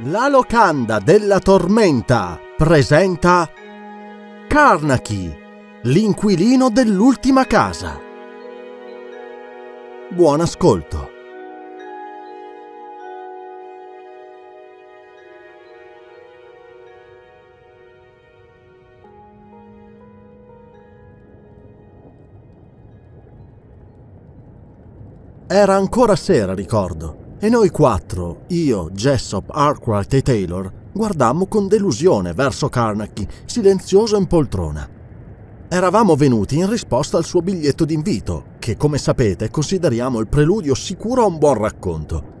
La locanda della tormenta presenta Carnachi, l'inquilino dell'ultima casa. Buon ascolto. Era ancora sera, ricordo. E noi quattro, io, Jessop, Arkwright e Taylor, guardammo con delusione verso Carnacki, silenzioso in poltrona. Eravamo venuti in risposta al suo biglietto d'invito, che come sapete consideriamo il preludio sicuro a un buon racconto.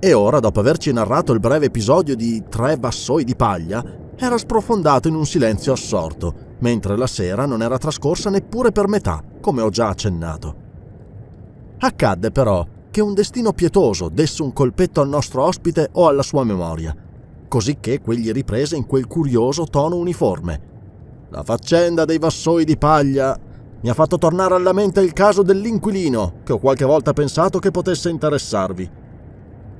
E ora, dopo averci narrato il breve episodio di Tre vassoi di paglia, era sprofondato in un silenzio assorto, mentre la sera non era trascorsa neppure per metà, come ho già accennato. Accadde però che un destino pietoso desse un colpetto al nostro ospite o alla sua memoria, cosicché quegli riprese in quel curioso tono uniforme. La faccenda dei vassoi di paglia mi ha fatto tornare alla mente il caso dell'inquilino, che ho qualche volta pensato che potesse interessarvi.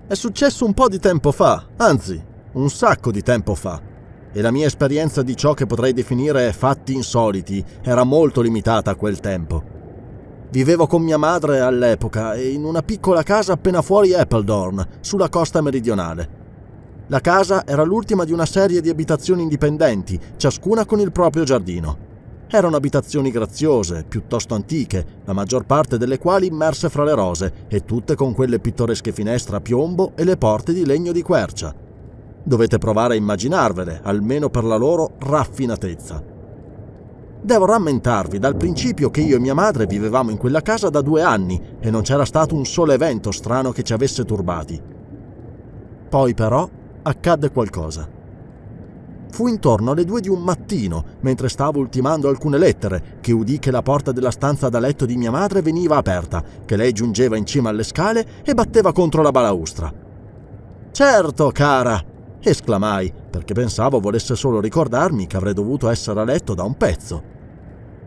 È successo un po' di tempo fa, anzi, un sacco di tempo fa, e la mia esperienza di ciò che potrei definire fatti insoliti era molto limitata a quel tempo. Vivevo con mia madre all'epoca e in una piccola casa appena fuori Appledorn, sulla costa meridionale. La casa era l'ultima di una serie di abitazioni indipendenti, ciascuna con il proprio giardino. Erano abitazioni graziose, piuttosto antiche, la maggior parte delle quali immerse fra le rose e tutte con quelle pittoresche finestre a piombo e le porte di legno di quercia. Dovete provare a immaginarvele, almeno per la loro raffinatezza. Devo rammentarvi dal principio che io e mia madre vivevamo in quella casa da due anni e non c'era stato un solo evento strano che ci avesse turbati. Poi però accadde qualcosa. Fu intorno alle due di un mattino, mentre stavo ultimando alcune lettere, che udì che la porta della stanza da letto di mia madre veniva aperta, che lei giungeva in cima alle scale e batteva contro la balaustra. Certo, cara, esclamai, perché pensavo volesse solo ricordarmi che avrei dovuto essere a letto da un pezzo.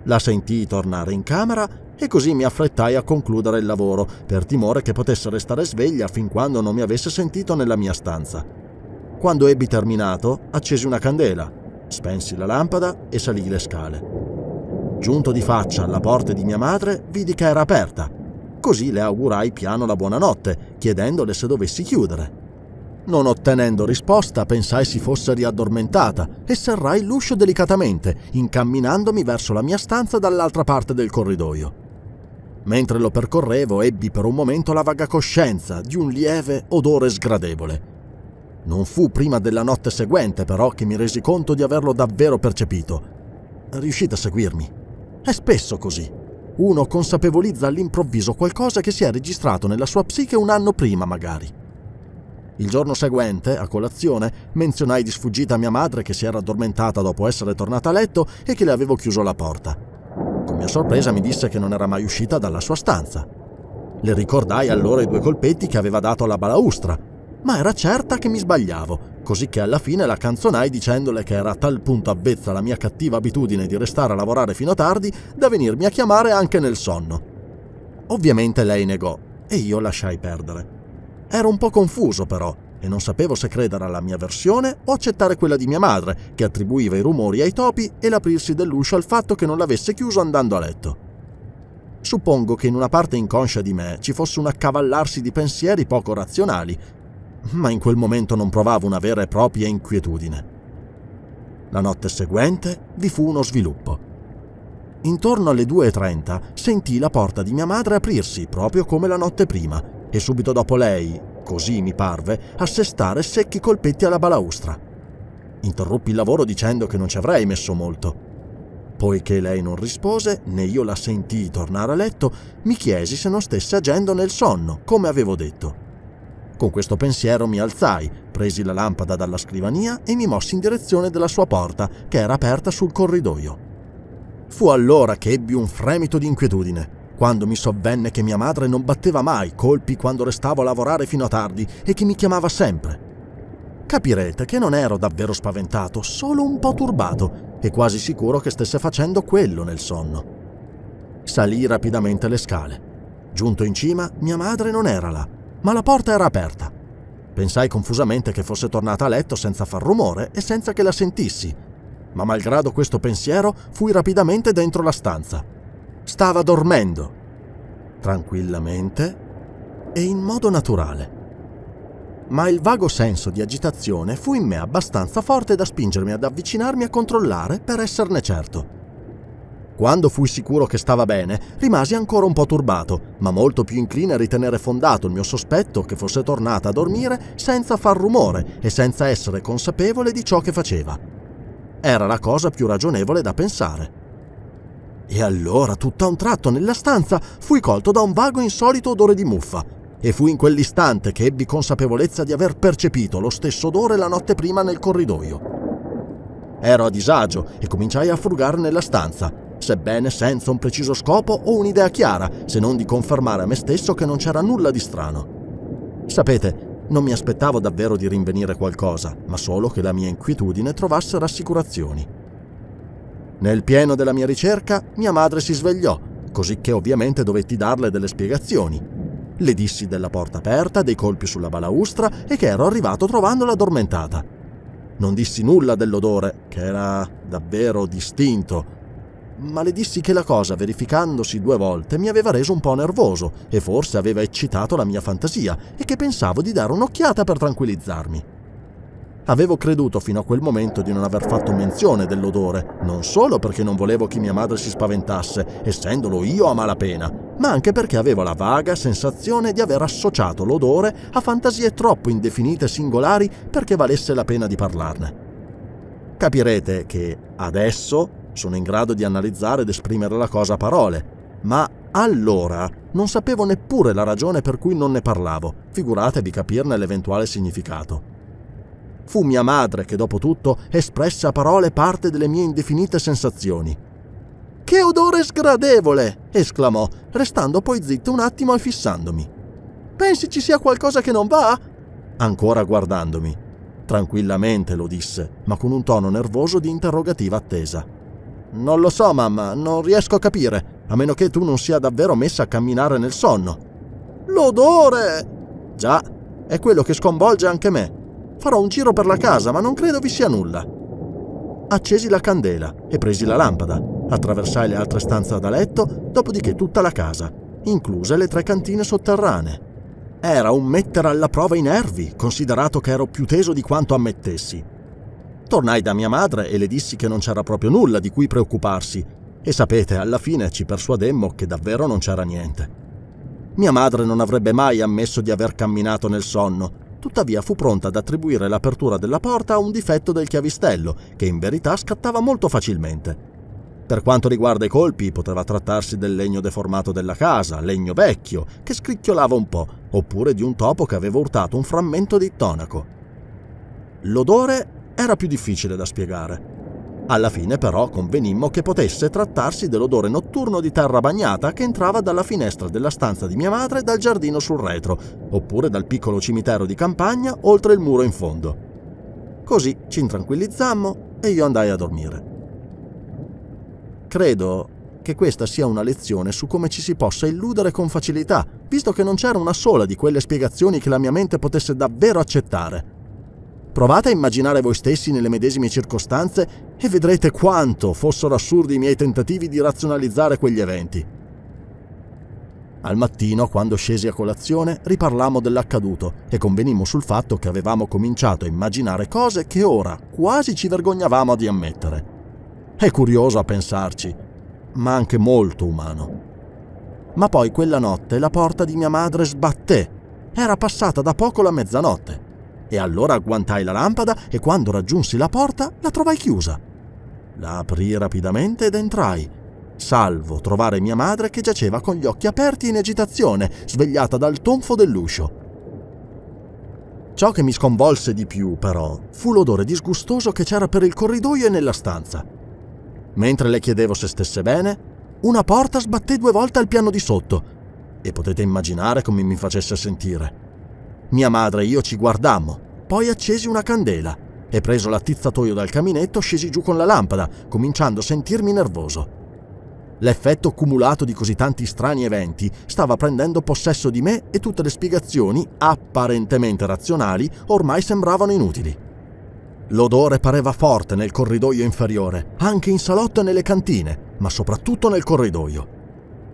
La sentii tornare in camera e così mi affrettai a concludere il lavoro, per timore che potesse restare sveglia fin quando non mi avesse sentito nella mia stanza. Quando ebbi terminato, accesi una candela, spensi la lampada e salii le scale. Giunto di faccia alla porta di mia madre, vidi che era aperta. Così le augurai piano la buonanotte, chiedendole se dovessi chiudere. Non ottenendo risposta, pensai si fosse riaddormentata e serrai l'uscio delicatamente, incamminandomi verso la mia stanza dall'altra parte del corridoio. Mentre lo percorrevo, ebbi per un momento la vaga coscienza di un lieve odore sgradevole. Non fu prima della notte seguente, però, che mi resi conto di averlo davvero percepito. Riuscite a seguirmi? È spesso così. Uno consapevolizza all'improvviso qualcosa che si è registrato nella sua psiche un anno prima, magari. Il giorno seguente, a colazione, menzionai di sfuggita a mia madre che si era addormentata dopo essere tornata a letto e che le avevo chiuso la porta. Con mia sorpresa mi disse che non era mai uscita dalla sua stanza. Le ricordai allora i due colpetti che aveva dato alla balaustra, ma era certa che mi sbagliavo, così che alla fine la canzonai dicendole che era a tal punto avvezza la mia cattiva abitudine di restare a lavorare fino a tardi da venirmi a chiamare anche nel sonno. Ovviamente lei negò e io lasciai perdere. Ero un po' confuso però e non sapevo se credere alla mia versione o accettare quella di mia madre, che attribuiva i rumori ai topi e l'aprirsi dell'uscio al fatto che non l'avesse chiuso andando a letto. Suppongo che in una parte inconscia di me ci fosse un accavallarsi di pensieri poco razionali, ma in quel momento non provavo una vera e propria inquietudine. La notte seguente vi fu uno sviluppo. Intorno alle 2.30 sentii la porta di mia madre aprirsi, proprio come la notte prima, e subito dopo lei, così mi parve, assestare secchi colpetti alla balaustra. Interruppi il lavoro dicendo che non ci avrei messo molto. Poiché lei non rispose, né io la sentii tornare a letto, mi chiesi se non stesse agendo nel sonno, come avevo detto. Con questo pensiero mi alzai, presi la lampada dalla scrivania e mi mossi in direzione della sua porta, che era aperta sul corridoio. Fu allora che ebbi un fremito di inquietudine quando mi sovvenne che mia madre non batteva mai colpi quando restavo a lavorare fino a tardi e che mi chiamava sempre. Capirete che non ero davvero spaventato, solo un po' turbato e quasi sicuro che stesse facendo quello nel sonno. Salì rapidamente le scale. Giunto in cima, mia madre non era là, ma la porta era aperta. Pensai confusamente che fosse tornata a letto senza far rumore e senza che la sentissi, ma malgrado questo pensiero fui rapidamente dentro la stanza. Stava dormendo, tranquillamente e in modo naturale. Ma il vago senso di agitazione fu in me abbastanza forte da spingermi ad avvicinarmi a controllare per esserne certo. Quando fui sicuro che stava bene, rimasi ancora un po' turbato, ma molto più incline a ritenere fondato il mio sospetto che fosse tornata a dormire senza far rumore e senza essere consapevole di ciò che faceva. Era la cosa più ragionevole da pensare. E allora, tutt'a un tratto, nella stanza, fui colto da un vago insolito odore di muffa. E fu in quell'istante che ebbi consapevolezza di aver percepito lo stesso odore la notte prima nel corridoio. Ero a disagio e cominciai a frugare nella stanza, sebbene senza un preciso scopo o un'idea chiara, se non di confermare a me stesso che non c'era nulla di strano. Sapete, non mi aspettavo davvero di rinvenire qualcosa, ma solo che la mia inquietudine trovasse rassicurazioni. Nel pieno della mia ricerca, mia madre si svegliò, cosicché ovviamente dovetti darle delle spiegazioni. Le dissi della porta aperta, dei colpi sulla balaustra e che ero arrivato trovandola addormentata. Non dissi nulla dell'odore, che era davvero distinto, ma le dissi che la cosa, verificandosi due volte, mi aveva reso un po' nervoso e forse aveva eccitato la mia fantasia e che pensavo di dare un'occhiata per tranquillizzarmi. Avevo creduto fino a quel momento di non aver fatto menzione dell'odore, non solo perché non volevo che mia madre si spaventasse, essendolo io a malapena, ma anche perché avevo la vaga sensazione di aver associato l'odore a fantasie troppo indefinite e singolari perché valesse la pena di parlarne. Capirete che adesso sono in grado di analizzare ed esprimere la cosa a parole, ma allora non sapevo neppure la ragione per cui non ne parlavo, figuratevi capirne l'eventuale significato. Fu mia madre che, dopo tutto, espresse a parole parte delle mie indefinite sensazioni. Che odore sgradevole! esclamò, restando poi zitto un attimo e fissandomi. Pensi ci sia qualcosa che non va? Ancora guardandomi. Tranquillamente lo disse, ma con un tono nervoso di interrogativa attesa. Non lo so, mamma, non riesco a capire, a meno che tu non sia davvero messa a camminare nel sonno. L'odore! Già, è quello che sconvolge anche me. Farò un giro per la casa, ma non credo vi sia nulla. Accesi la candela e presi la lampada. Attraversai le altre stanze da letto, dopodiché tutta la casa, incluse le tre cantine sotterranee. Era un mettere alla prova i nervi, considerato che ero più teso di quanto ammettessi. Tornai da mia madre e le dissi che non c'era proprio nulla di cui preoccuparsi, e sapete, alla fine ci persuademmo che davvero non c'era niente. Mia madre non avrebbe mai ammesso di aver camminato nel sonno, tuttavia fu pronta ad attribuire l'apertura della porta a un difetto del chiavistello, che in verità scattava molto facilmente. Per quanto riguarda i colpi, poteva trattarsi del legno deformato della casa, legno vecchio, che scricchiolava un po', oppure di un topo che aveva urtato un frammento di tonaco. L'odore era più difficile da spiegare. Alla fine però convenimmo che potesse trattarsi dell'odore notturno di terra bagnata che entrava dalla finestra della stanza di mia madre dal giardino sul retro, oppure dal piccolo cimitero di campagna oltre il muro in fondo. Così ci intranquillizzammo e io andai a dormire. Credo che questa sia una lezione su come ci si possa illudere con facilità, visto che non c'era una sola di quelle spiegazioni che la mia mente potesse davvero accettare. Provate a immaginare voi stessi nelle medesime circostanze e vedrete quanto fossero assurdi i miei tentativi di razionalizzare quegli eventi. Al mattino, quando scesi a colazione, riparlammo dell'accaduto e convenimmo sul fatto che avevamo cominciato a immaginare cose che ora quasi ci vergognavamo di ammettere. È curioso a pensarci, ma anche molto umano. Ma poi quella notte la porta di mia madre sbatté. Era passata da poco la mezzanotte e allora agguantai la lampada e quando raggiunsi la porta la trovai chiusa. La aprì rapidamente ed entrai, salvo trovare mia madre che giaceva con gli occhi aperti in agitazione, svegliata dal tonfo dell'uscio. Ciò che mi sconvolse di più, però, fu l'odore disgustoso che c'era per il corridoio e nella stanza. Mentre le chiedevo se stesse bene, una porta sbatté due volte al piano di sotto e potete immaginare come mi facesse sentire. Mia madre e io ci guardammo, poi accesi una candela e preso l'attizzatoio dal caminetto scesi giù con la lampada, cominciando a sentirmi nervoso. L'effetto cumulato di così tanti strani eventi stava prendendo possesso di me e tutte le spiegazioni, apparentemente razionali, ormai sembravano inutili. L'odore pareva forte nel corridoio inferiore, anche in salotto e nelle cantine, ma soprattutto nel corridoio.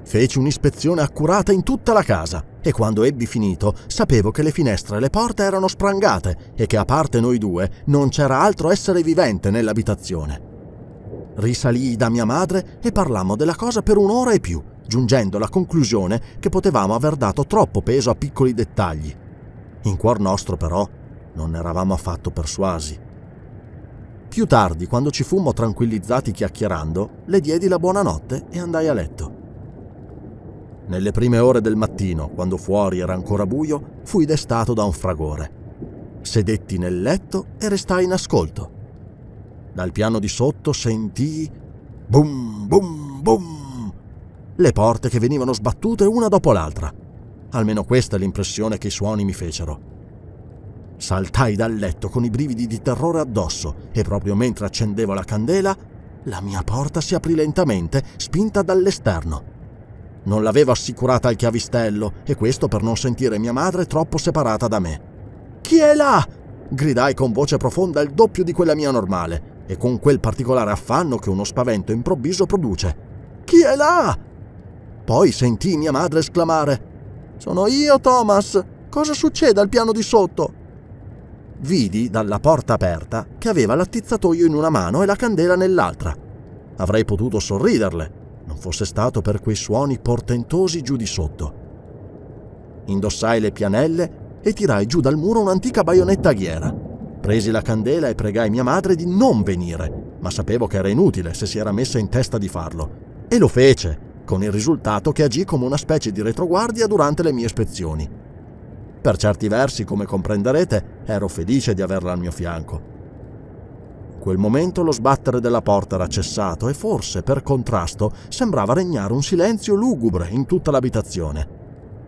Feci un'ispezione accurata in tutta la casa e quando ebbi finito sapevo che le finestre e le porte erano sprangate e che a parte noi due non c'era altro essere vivente nell'abitazione. Risalii da mia madre e parlammo della cosa per un'ora e più, giungendo alla conclusione che potevamo aver dato troppo peso a piccoli dettagli. In cuor nostro però non eravamo affatto persuasi. Più tardi, quando ci fummo tranquillizzati chiacchierando, le diedi la buonanotte e andai a letto. Nelle prime ore del mattino, quando fuori era ancora buio, fui destato da un fragore. Sedetti nel letto e restai in ascolto. Dal piano di sotto sentii bum bum bum le porte che venivano sbattute una dopo l'altra. Almeno questa è l'impressione che i suoni mi fecero. Saltai dal letto con i brividi di terrore addosso e proprio mentre accendevo la candela, la mia porta si aprì lentamente, spinta dall'esterno. Non l'avevo assicurata al chiavistello e questo per non sentire mia madre troppo separata da me. Chi è là? gridai con voce profonda il doppio di quella mia normale e con quel particolare affanno che uno spavento improvviso produce. Chi è là? Poi sentii mia madre esclamare: Sono io, Thomas! Cosa succede al piano di sotto? Vidi dalla porta aperta che aveva l'attizzatoio in una mano e la candela nell'altra. Avrei potuto sorriderle, non fosse stato per quei suoni portentosi giù di sotto. Indossai le pianelle e tirai giù dal muro un'antica baionetta ghiera. Presi la candela e pregai mia madre di non venire, ma sapevo che era inutile se si era messa in testa di farlo. E lo fece, con il risultato che agì come una specie di retroguardia durante le mie ispezioni. Per certi versi, come comprenderete, ero felice di averla al mio fianco quel momento lo sbattere della porta era cessato e forse, per contrasto, sembrava regnare un silenzio lugubre in tutta l'abitazione.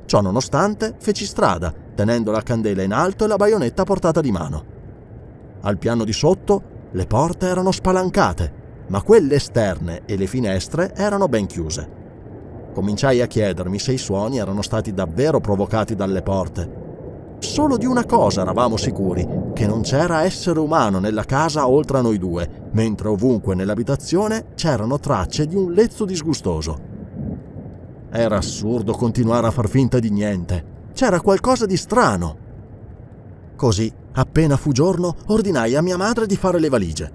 Ciò nonostante, feci strada, tenendo la candela in alto e la baionetta portata di mano. Al piano di sotto le porte erano spalancate, ma quelle esterne e le finestre erano ben chiuse. Cominciai a chiedermi se i suoni erano stati davvero provocati dalle porte. Solo di una cosa eravamo sicuri, che non c'era essere umano nella casa oltre a noi due, mentre ovunque nell'abitazione c'erano tracce di un lezzo disgustoso. Era assurdo continuare a far finta di niente. C'era qualcosa di strano. Così, appena fu giorno, ordinai a mia madre di fare le valigie.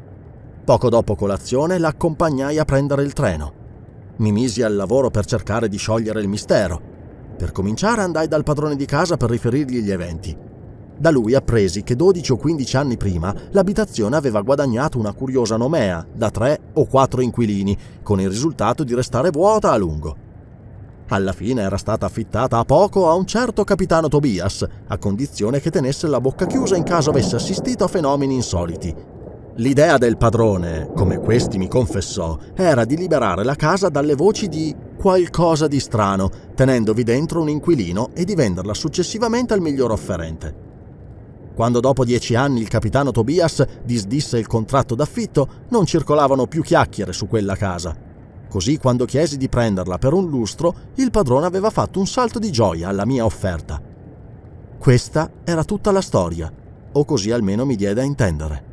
Poco dopo colazione l'accompagnai a prendere il treno. Mi misi al lavoro per cercare di sciogliere il mistero. Per cominciare andai dal padrone di casa per riferirgli gli eventi da lui appresi che 12 o 15 anni prima l'abitazione aveva guadagnato una curiosa nomea da tre o quattro inquilini, con il risultato di restare vuota a lungo. Alla fine era stata affittata a poco a un certo capitano Tobias, a condizione che tenesse la bocca chiusa in caso avesse assistito a fenomeni insoliti. L'idea del padrone, come questi mi confessò, era di liberare la casa dalle voci di qualcosa di strano, tenendovi dentro un inquilino e di venderla successivamente al miglior offerente. Quando dopo dieci anni il capitano Tobias disdisse il contratto d'affitto, non circolavano più chiacchiere su quella casa. Così quando chiesi di prenderla per un lustro, il padrone aveva fatto un salto di gioia alla mia offerta. Questa era tutta la storia, o così almeno mi diede a intendere.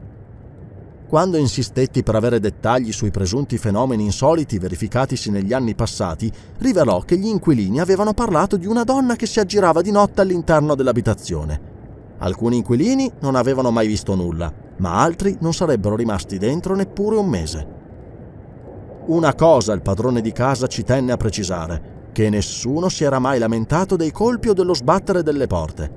Quando insistetti per avere dettagli sui presunti fenomeni insoliti verificatisi negli anni passati, rivelò che gli inquilini avevano parlato di una donna che si aggirava di notte all'interno dell'abitazione. Alcuni inquilini non avevano mai visto nulla, ma altri non sarebbero rimasti dentro neppure un mese. Una cosa il padrone di casa ci tenne a precisare, che nessuno si era mai lamentato dei colpi o dello sbattere delle porte.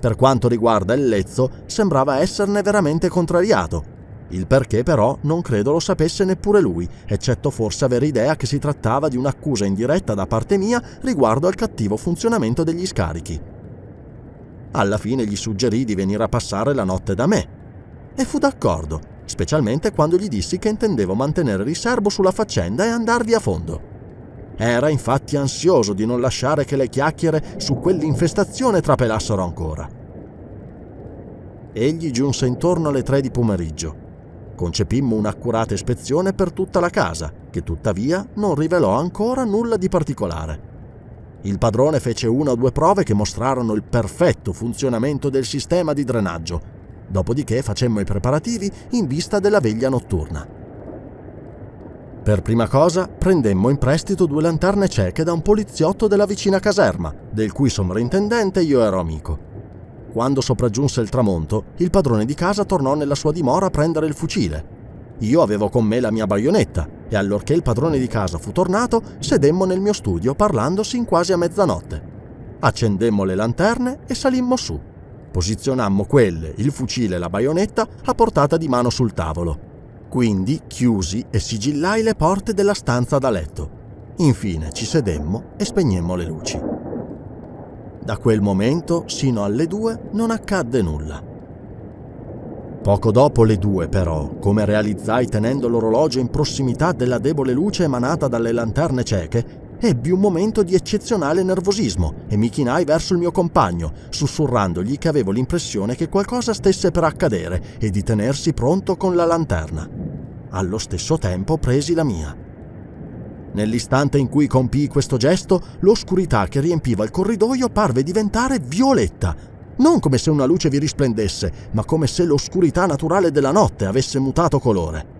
Per quanto riguarda il lezzo, sembrava esserne veramente contrariato. Il perché però non credo lo sapesse neppure lui, eccetto forse avere idea che si trattava di un'accusa indiretta da parte mia riguardo al cattivo funzionamento degli scarichi alla fine gli suggerì di venire a passare la notte da me. E fu d'accordo, specialmente quando gli dissi che intendevo mantenere riservo sulla faccenda e andarvi a fondo. Era infatti ansioso di non lasciare che le chiacchiere su quell'infestazione trapelassero ancora. Egli giunse intorno alle tre di pomeriggio. Concepimmo un'accurata ispezione per tutta la casa, che tuttavia non rivelò ancora nulla di particolare. Il padrone fece una o due prove che mostrarono il perfetto funzionamento del sistema di drenaggio. Dopodiché facemmo i preparativi in vista della veglia notturna. Per prima cosa prendemmo in prestito due lanterne cieche da un poliziotto della vicina caserma, del cui sovrintendente io ero amico. Quando sopraggiunse il tramonto, il padrone di casa tornò nella sua dimora a prendere il fucile. Io avevo con me la mia baionetta e allorché il padrone di casa fu tornato, sedemmo nel mio studio parlando sin quasi a mezzanotte. Accendemmo le lanterne e salimmo su. Posizionammo quelle, il fucile e la baionetta a portata di mano sul tavolo. Quindi chiusi e sigillai le porte della stanza da letto. Infine ci sedemmo e spegnemmo le luci. Da quel momento, sino alle due, non accadde nulla. Poco dopo le due, però, come realizzai tenendo l'orologio in prossimità della debole luce emanata dalle lanterne cieche, ebbi un momento di eccezionale nervosismo e mi chinai verso il mio compagno, sussurrandogli che avevo l'impressione che qualcosa stesse per accadere e di tenersi pronto con la lanterna. Allo stesso tempo presi la mia. Nell'istante in cui compii questo gesto, l'oscurità che riempiva il corridoio parve diventare violetta non come se una luce vi risplendesse, ma come se l'oscurità naturale della notte avesse mutato colore.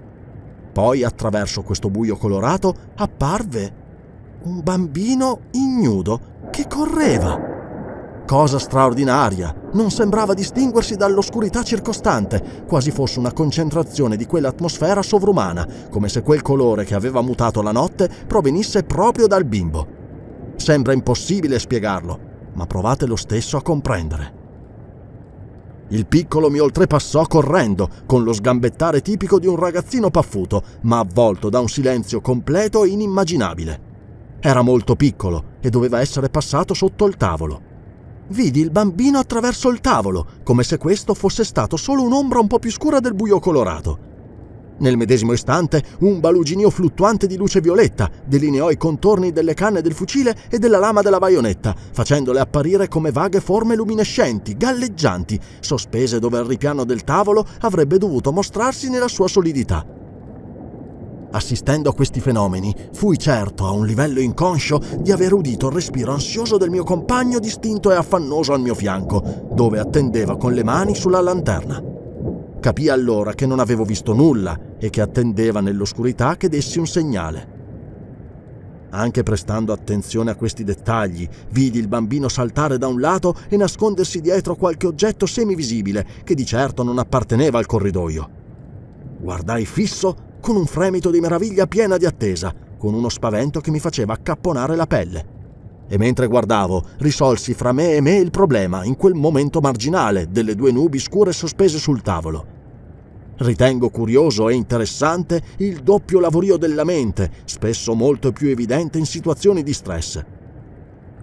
Poi, attraverso questo buio colorato, apparve un bambino ignudo che correva. Cosa straordinaria! Non sembrava distinguersi dall'oscurità circostante, quasi fosse una concentrazione di quell'atmosfera sovrumana, come se quel colore che aveva mutato la notte provenisse proprio dal bimbo. Sembra impossibile spiegarlo, ma provate lo stesso a comprendere. Il piccolo mi oltrepassò correndo, con lo sgambettare tipico di un ragazzino paffuto, ma avvolto da un silenzio completo e inimmaginabile. Era molto piccolo e doveva essere passato sotto il tavolo. Vidi il bambino attraverso il tavolo, come se questo fosse stato solo un'ombra un po' più scura del buio colorato. Nel medesimo istante, un baluginio fluttuante di luce violetta delineò i contorni delle canne del fucile e della lama della baionetta, facendole apparire come vaghe forme luminescenti, galleggianti, sospese dove il ripiano del tavolo avrebbe dovuto mostrarsi nella sua solidità. Assistendo a questi fenomeni, fui certo, a un livello inconscio, di aver udito il respiro ansioso del mio compagno distinto e affannoso al mio fianco, dove attendeva con le mani sulla lanterna. Capì allora che non avevo visto nulla e che attendeva nell'oscurità che dessi un segnale. Anche prestando attenzione a questi dettagli, vidi il bambino saltare da un lato e nascondersi dietro qualche oggetto semivisibile che di certo non apparteneva al corridoio. Guardai fisso con un fremito di meraviglia piena di attesa, con uno spavento che mi faceva accapponare la pelle e mentre guardavo risolsi fra me e me il problema in quel momento marginale delle due nubi scure sospese sul tavolo. Ritengo curioso e interessante il doppio lavorio della mente, spesso molto più evidente in situazioni di stress.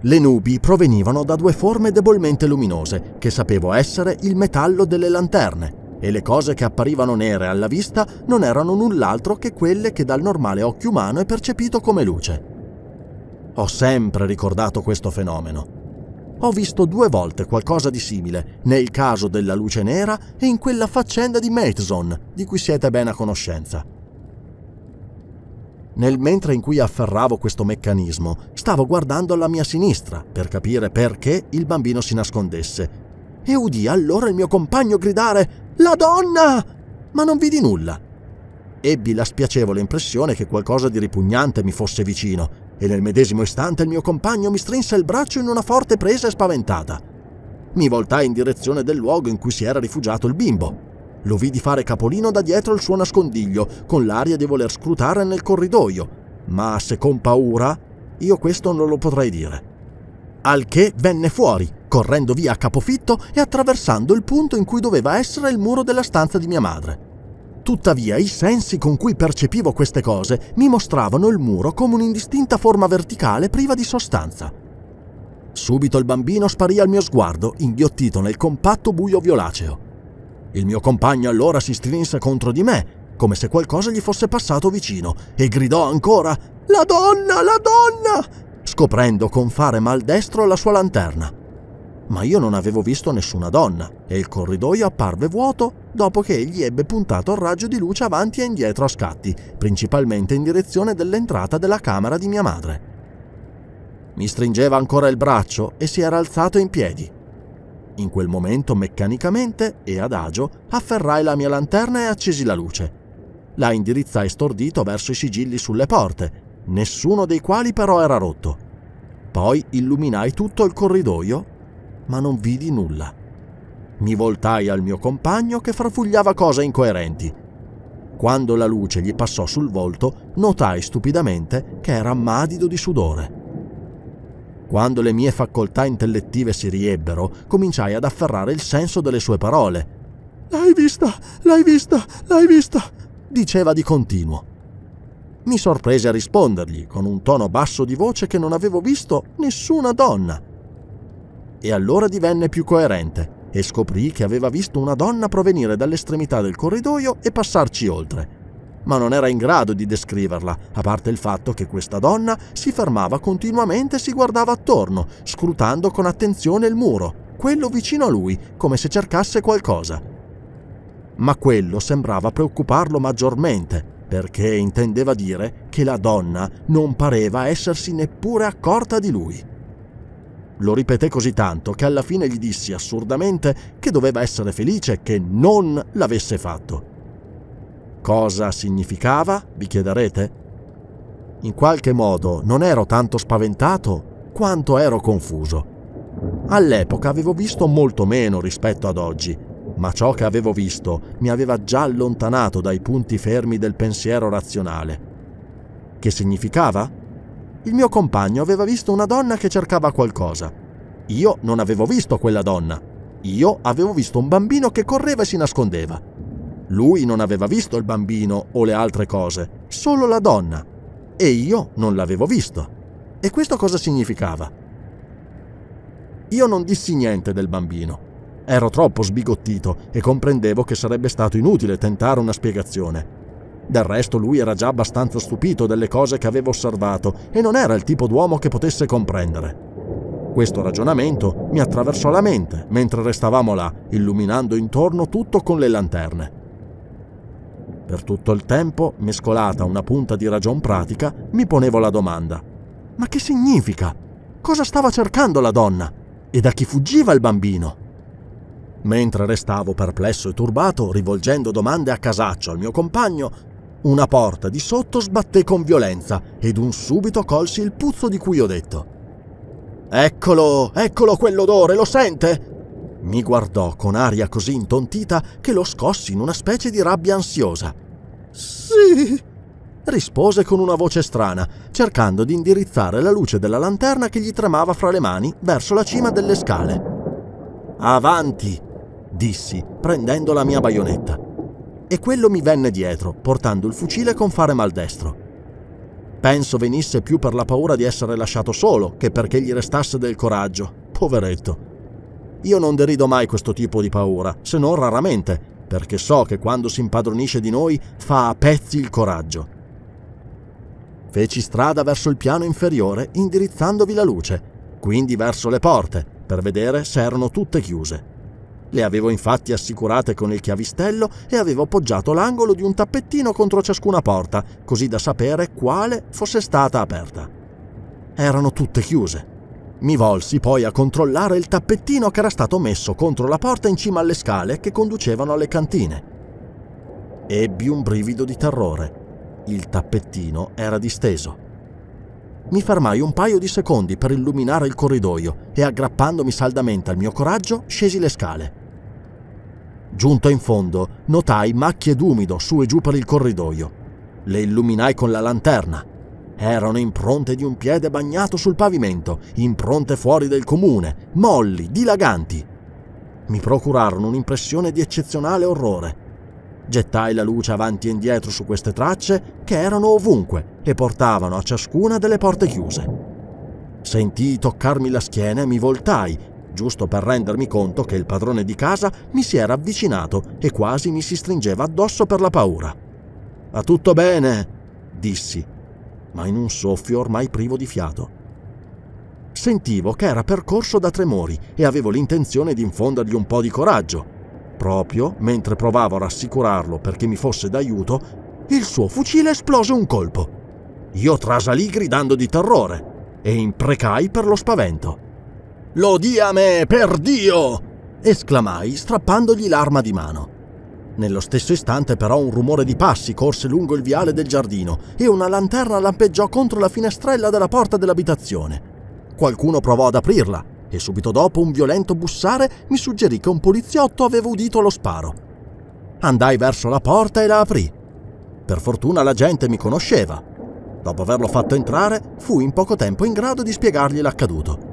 Le nubi provenivano da due forme debolmente luminose, che sapevo essere il metallo delle lanterne, e le cose che apparivano nere alla vista non erano null'altro che quelle che dal normale occhio umano è percepito come luce. Ho sempre ricordato questo fenomeno. Ho visto due volte qualcosa di simile, nel caso della luce nera e in quella faccenda di Maitson, di cui siete ben a conoscenza. Nel mentre in cui afferravo questo meccanismo, stavo guardando alla mia sinistra per capire perché il bambino si nascondesse e udì allora il mio compagno gridare La donna! ma non vidi nulla. Ebbi la spiacevole impressione che qualcosa di ripugnante mi fosse vicino e nel medesimo istante il mio compagno mi strinse il braccio in una forte presa spaventata. Mi voltai in direzione del luogo in cui si era rifugiato il bimbo. Lo vidi fare capolino da dietro il suo nascondiglio, con l'aria di voler scrutare nel corridoio, ma se con paura, io questo non lo potrei dire. Al che venne fuori, correndo via a capofitto e attraversando il punto in cui doveva essere il muro della stanza di mia madre. Tuttavia i sensi con cui percepivo queste cose mi mostravano il muro come un'indistinta forma verticale priva di sostanza. Subito il bambino sparì al mio sguardo, inghiottito nel compatto buio violaceo. Il mio compagno allora si strinse contro di me, come se qualcosa gli fosse passato vicino, e gridò ancora La donna, la donna! scoprendo con fare maldestro la sua lanterna. Ma io non avevo visto nessuna donna e il corridoio apparve vuoto dopo che egli ebbe puntato il raggio di luce avanti e indietro a scatti, principalmente in direzione dell'entrata della camera di mia madre. Mi stringeva ancora il braccio e si era alzato in piedi. In quel momento, meccanicamente e ad agio, afferrai la mia lanterna e accesi la luce. La indirizzai stordito verso i sigilli sulle porte, nessuno dei quali però era rotto. Poi illuminai tutto il corridoio, ma non vidi nulla. Mi voltai al mio compagno che farfugliava cose incoerenti. Quando la luce gli passò sul volto, notai stupidamente che era madido di sudore. Quando le mie facoltà intellettive si riebbero, cominciai ad afferrare il senso delle sue parole. L'hai vista, l'hai vista, l'hai vista, diceva di continuo. Mi sorprese a rispondergli con un tono basso di voce che non avevo visto nessuna donna. E allora divenne più coerente e scoprì che aveva visto una donna provenire dall'estremità del corridoio e passarci oltre. Ma non era in grado di descriverla, a parte il fatto che questa donna si fermava continuamente e si guardava attorno, scrutando con attenzione il muro, quello vicino a lui, come se cercasse qualcosa. Ma quello sembrava preoccuparlo maggiormente, perché intendeva dire che la donna non pareva essersi neppure accorta di lui. Lo ripeté così tanto che alla fine gli dissi assurdamente che doveva essere felice che non l'avesse fatto. Cosa significava, vi chiederete? In qualche modo non ero tanto spaventato quanto ero confuso. All'epoca avevo visto molto meno rispetto ad oggi, ma ciò che avevo visto mi aveva già allontanato dai punti fermi del pensiero razionale. Che significava? il mio compagno aveva visto una donna che cercava qualcosa. Io non avevo visto quella donna. Io avevo visto un bambino che correva e si nascondeva. Lui non aveva visto il bambino o le altre cose, solo la donna. E io non l'avevo visto. E questo cosa significava? Io non dissi niente del bambino. Ero troppo sbigottito e comprendevo che sarebbe stato inutile tentare una spiegazione. Del resto lui era già abbastanza stupito delle cose che aveva osservato e non era il tipo d'uomo che potesse comprendere. Questo ragionamento mi attraversò la mente mentre restavamo là, illuminando intorno tutto con le lanterne. Per tutto il tempo, mescolata una punta di ragion pratica, mi ponevo la domanda: ma che significa? Cosa stava cercando la donna? E da chi fuggiva il bambino? Mentre restavo perplesso e turbato, rivolgendo domande a casaccio al mio compagno, una porta di sotto sbatté con violenza ed un subito colsi il puzzo di cui ho detto. Eccolo, eccolo quell'odore, lo sente? Mi guardò con aria così intontita che lo scossi in una specie di rabbia ansiosa. Sì, rispose con una voce strana, cercando di indirizzare la luce della lanterna che gli tremava fra le mani verso la cima delle scale. Avanti, dissi, prendendo la mia baionetta e quello mi venne dietro, portando il fucile con fare maldestro. Penso venisse più per la paura di essere lasciato solo che perché gli restasse del coraggio. Poveretto. Io non derido mai questo tipo di paura, se non raramente, perché so che quando si impadronisce di noi fa a pezzi il coraggio. Feci strada verso il piano inferiore indirizzandovi la luce, quindi verso le porte, per vedere se erano tutte chiuse. Le avevo infatti assicurate con il chiavistello e avevo appoggiato l'angolo di un tappettino contro ciascuna porta, così da sapere quale fosse stata aperta. Erano tutte chiuse. Mi volsi poi a controllare il tappettino che era stato messo contro la porta in cima alle scale che conducevano alle cantine. Ebbi un brivido di terrore. Il tappettino era disteso. Mi fermai un paio di secondi per illuminare il corridoio e aggrappandomi saldamente al mio coraggio scesi le scale. Giunto in fondo, notai macchie d'umido su e giù per il corridoio. Le illuminai con la lanterna. Erano impronte di un piede bagnato sul pavimento, impronte fuori del comune, molli, dilaganti. Mi procurarono un'impressione di eccezionale orrore. Gettai la luce avanti e indietro su queste tracce che erano ovunque e portavano a ciascuna delle porte chiuse. Sentii toccarmi la schiena e mi voltai, giusto per rendermi conto che il padrone di casa mi si era avvicinato e quasi mi si stringeva addosso per la paura. A tutto bene, dissi, ma in un soffio ormai privo di fiato. Sentivo che era percorso da tremori e avevo l'intenzione di infondergli un po' di coraggio Proprio mentre provavo a rassicurarlo perché mi fosse d'aiuto, il suo fucile esplose un colpo. Io trasalì gridando di terrore e imprecai per lo spavento. Lo dia a me, per Dio! esclamai, strappandogli l'arma di mano. Nello stesso istante però un rumore di passi corse lungo il viale del giardino e una lanterna lampeggiò contro la finestrella della porta dell'abitazione. Qualcuno provò ad aprirla, e subito dopo un violento bussare mi suggerì che un poliziotto aveva udito lo sparo. Andai verso la porta e la aprì. Per fortuna la gente mi conosceva. Dopo averlo fatto entrare, fui in poco tempo in grado di spiegargli l'accaduto.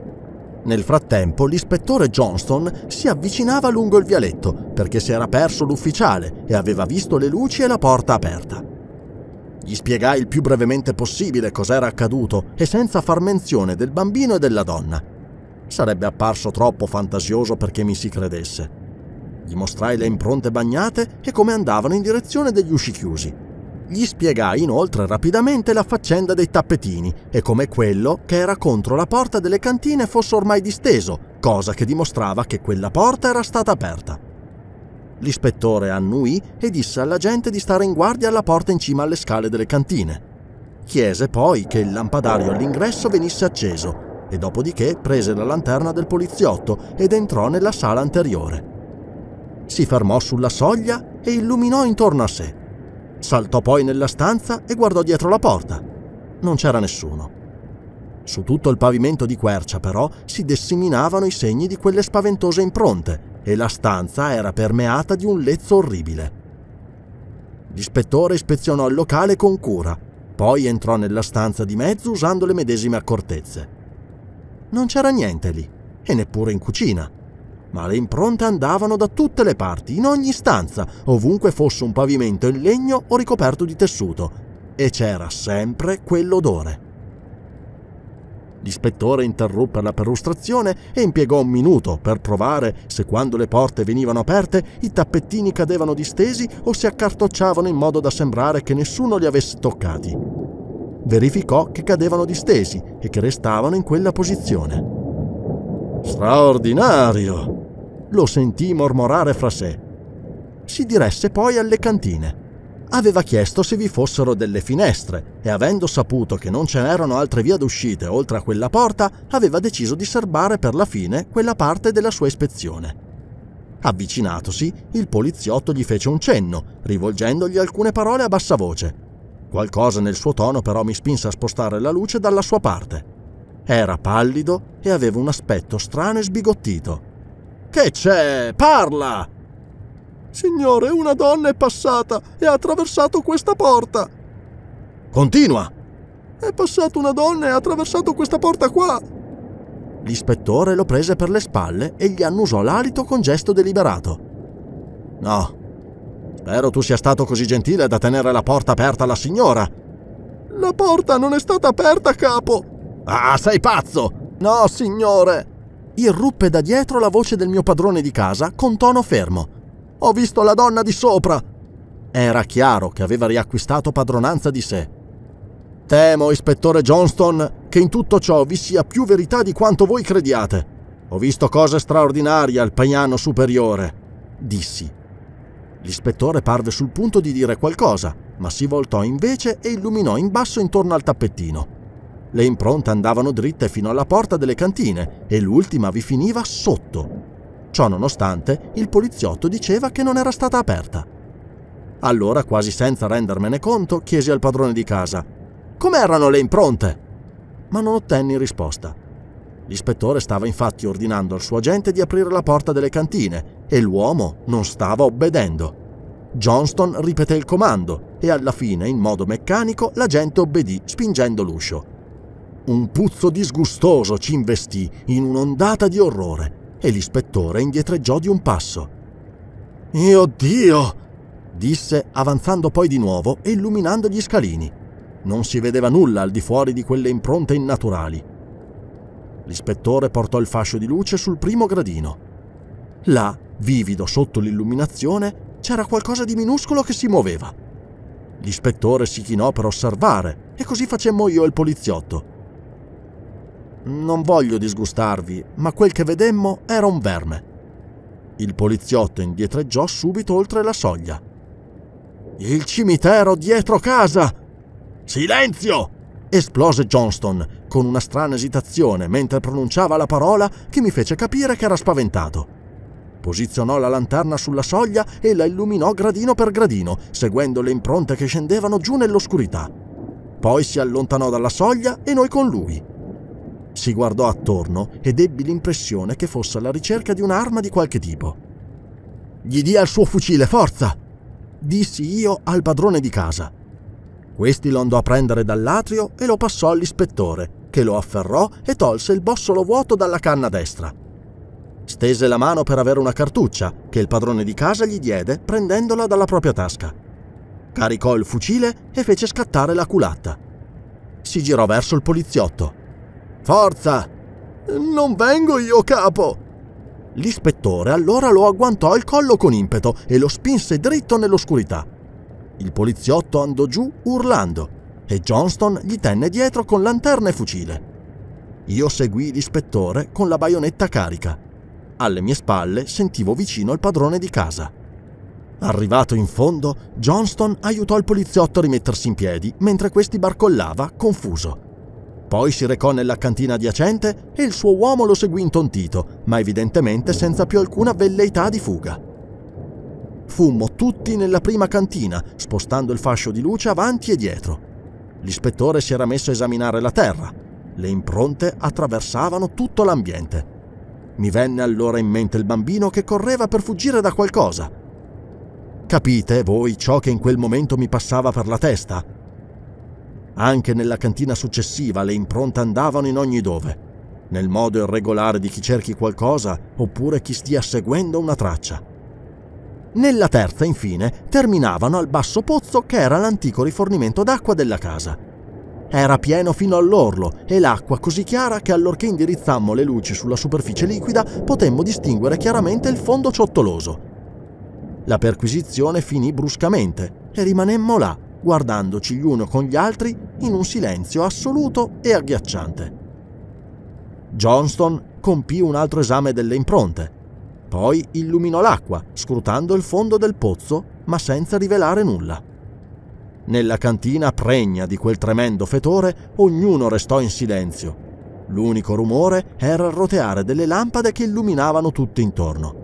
Nel frattempo l'ispettore Johnston si avvicinava lungo il vialetto perché si era perso l'ufficiale e aveva visto le luci e la porta aperta. Gli spiegai il più brevemente possibile cos'era accaduto e senza far menzione del bambino e della donna. Sarebbe apparso troppo fantasioso perché mi si credesse. Gli mostrai le impronte bagnate e come andavano in direzione degli usci chiusi. Gli spiegai inoltre rapidamente la faccenda dei tappetini e come quello che era contro la porta delle cantine fosse ormai disteso, cosa che dimostrava che quella porta era stata aperta. L'ispettore annuì e disse alla gente di stare in guardia alla porta in cima alle scale delle cantine. Chiese poi che il lampadario all'ingresso venisse acceso e dopodiché prese la lanterna del poliziotto ed entrò nella sala anteriore. Si fermò sulla soglia e illuminò intorno a sé. Saltò poi nella stanza e guardò dietro la porta. Non c'era nessuno. Su tutto il pavimento di quercia, però, si disseminavano i segni di quelle spaventose impronte e la stanza era permeata di un lezzo orribile. L'ispettore ispezionò il locale con cura, poi entrò nella stanza di mezzo usando le medesime accortezze. Non c'era niente lì, e neppure in cucina. Ma le impronte andavano da tutte le parti, in ogni stanza, ovunque fosse un pavimento in legno o ricoperto di tessuto, e c'era sempre quell'odore. L'ispettore interruppe la perlustrazione e impiegò un minuto per provare se quando le porte venivano aperte i tappettini cadevano distesi o si accartocciavano in modo da sembrare che nessuno li avesse toccati verificò che cadevano distesi e che restavano in quella posizione. Straordinario! Lo sentì mormorare fra sé. Si diresse poi alle cantine. Aveva chiesto se vi fossero delle finestre e avendo saputo che non ce n'erano altre vie d'uscita oltre a quella porta, aveva deciso di serbare per la fine quella parte della sua ispezione. Avvicinatosi, il poliziotto gli fece un cenno, rivolgendogli alcune parole a bassa voce. Qualcosa nel suo tono però mi spinse a spostare la luce dalla sua parte. Era pallido e aveva un aspetto strano e sbigottito. Che c'è? Parla! Signore, una donna è passata e ha attraversato questa porta. Continua! È passata una donna e ha attraversato questa porta qua. L'ispettore lo prese per le spalle e gli annusò l'alito con gesto deliberato. No, Spero tu sia stato così gentile da tenere la porta aperta alla signora. La porta non è stata aperta, capo! Ah, sei pazzo! No, signore! Irruppe da dietro la voce del mio padrone di casa con tono fermo. Ho visto la donna di sopra! Era chiaro che aveva riacquistato padronanza di sé. Temo, ispettore Johnston, che in tutto ciò vi sia più verità di quanto voi crediate. Ho visto cose straordinarie al piano superiore, dissi L'ispettore parve sul punto di dire qualcosa, ma si voltò invece e illuminò in basso intorno al tappettino. Le impronte andavano dritte fino alla porta delle cantine e l'ultima vi finiva sotto. Ciò nonostante, il poliziotto diceva che non era stata aperta. Allora, quasi senza rendermene conto, chiesi al padrone di casa: Com'erano le impronte? Ma non ottenni risposta. L'ispettore stava infatti ordinando al suo agente di aprire la porta delle cantine e l'uomo non stava obbedendo. Johnston ripeté il comando e alla fine, in modo meccanico, l'agente obbedì spingendo l'uscio. Un puzzo disgustoso ci investì in un'ondata di orrore e l'ispettore indietreggiò di un passo. Mio Dio! disse, avanzando poi di nuovo e illuminando gli scalini. Non si vedeva nulla al di fuori di quelle impronte innaturali L'ispettore portò il fascio di luce sul primo gradino. Là, vivido sotto l'illuminazione, c'era qualcosa di minuscolo che si muoveva. L'ispettore si chinò per osservare e così facemmo io e il poliziotto. Non voglio disgustarvi, ma quel che vedemmo era un verme. Il poliziotto indietreggiò subito oltre la soglia. Il cimitero dietro casa! Silenzio! esplose Johnston, con una strana esitazione mentre pronunciava la parola che mi fece capire che era spaventato. Posizionò la lanterna sulla soglia e la illuminò gradino per gradino, seguendo le impronte che scendevano giù nell'oscurità. Poi si allontanò dalla soglia e noi con lui. Si guardò attorno ed ebbi l'impressione che fosse alla ricerca di un'arma di qualche tipo. Gli dia il suo fucile, forza! dissi io al padrone di casa. Questi lo andò a prendere dall'atrio e lo passò all'ispettore, che lo afferrò e tolse il bossolo vuoto dalla canna destra. Stese la mano per avere una cartuccia che il padrone di casa gli diede prendendola dalla propria tasca. Caricò il fucile e fece scattare la culatta. Si girò verso il poliziotto. Forza! Non vengo io, capo! L'ispettore allora lo agguantò al collo con impeto e lo spinse dritto nell'oscurità. Il poliziotto andò giù urlando e Johnston gli tenne dietro con lanterna e fucile. Io seguii l'ispettore con la baionetta carica. Alle mie spalle sentivo vicino il padrone di casa. Arrivato in fondo, Johnston aiutò il poliziotto a rimettersi in piedi mentre questi barcollava, confuso. Poi si recò nella cantina adiacente e il suo uomo lo seguì intontito, ma evidentemente senza più alcuna velleità di fuga. Fummo tutti nella prima cantina, spostando il fascio di luce avanti e dietro l'ispettore si era messo a esaminare la terra. Le impronte attraversavano tutto l'ambiente. Mi venne allora in mente il bambino che correva per fuggire da qualcosa. Capite voi ciò che in quel momento mi passava per la testa? Anche nella cantina successiva le impronte andavano in ogni dove, nel modo irregolare di chi cerchi qualcosa oppure chi stia seguendo una traccia. Nella terza, infine, terminavano al basso pozzo che era l'antico rifornimento d'acqua della casa. Era pieno fino all'orlo e l'acqua così chiara che allorché indirizzammo le luci sulla superficie liquida potemmo distinguere chiaramente il fondo ciottoloso. La perquisizione finì bruscamente e rimanemmo là, guardandoci gli uno con gli altri in un silenzio assoluto e agghiacciante. Johnston compì un altro esame delle impronte poi illuminò l'acqua, scrutando il fondo del pozzo, ma senza rivelare nulla. Nella cantina pregna di quel tremendo fetore, ognuno restò in silenzio. L'unico rumore era il roteare delle lampade che illuminavano tutto intorno.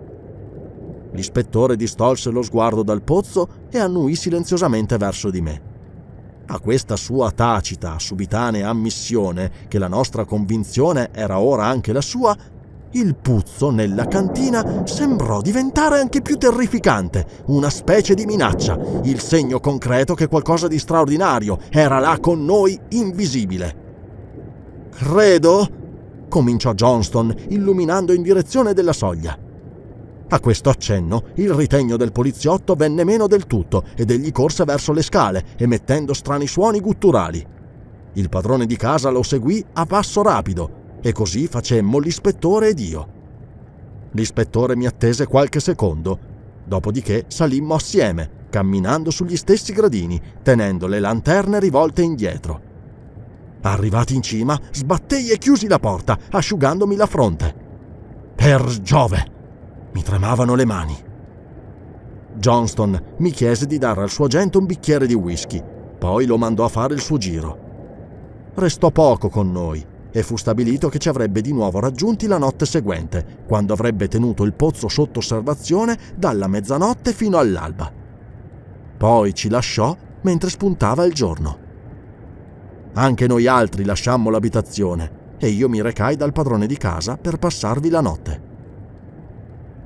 L'ispettore distolse lo sguardo dal pozzo e annuì silenziosamente verso di me. A questa sua tacita, subitanea ammissione che la nostra convinzione era ora anche la sua, il puzzo nella cantina sembrò diventare anche più terrificante, una specie di minaccia, il segno concreto che qualcosa di straordinario era là con noi invisibile. Credo, cominciò Johnston, illuminando in direzione della soglia. A questo accenno, il ritegno del poliziotto venne meno del tutto ed egli corse verso le scale, emettendo strani suoni gutturali. Il padrone di casa lo seguì a passo rapido, e così facemmo l'ispettore ed io. L'ispettore mi attese qualche secondo, dopodiché salimmo assieme, camminando sugli stessi gradini, tenendo le lanterne rivolte indietro. Arrivati in cima, sbattei e chiusi la porta, asciugandomi la fronte. Per Giove! Mi tremavano le mani. Johnston mi chiese di dare al suo agente un bicchiere di whisky, poi lo mandò a fare il suo giro. Restò poco con noi, e fu stabilito che ci avrebbe di nuovo raggiunti la notte seguente, quando avrebbe tenuto il pozzo sotto osservazione dalla mezzanotte fino all'alba. Poi ci lasciò mentre spuntava il giorno. Anche noi altri lasciammo l'abitazione e io mi recai dal padrone di casa per passarvi la notte.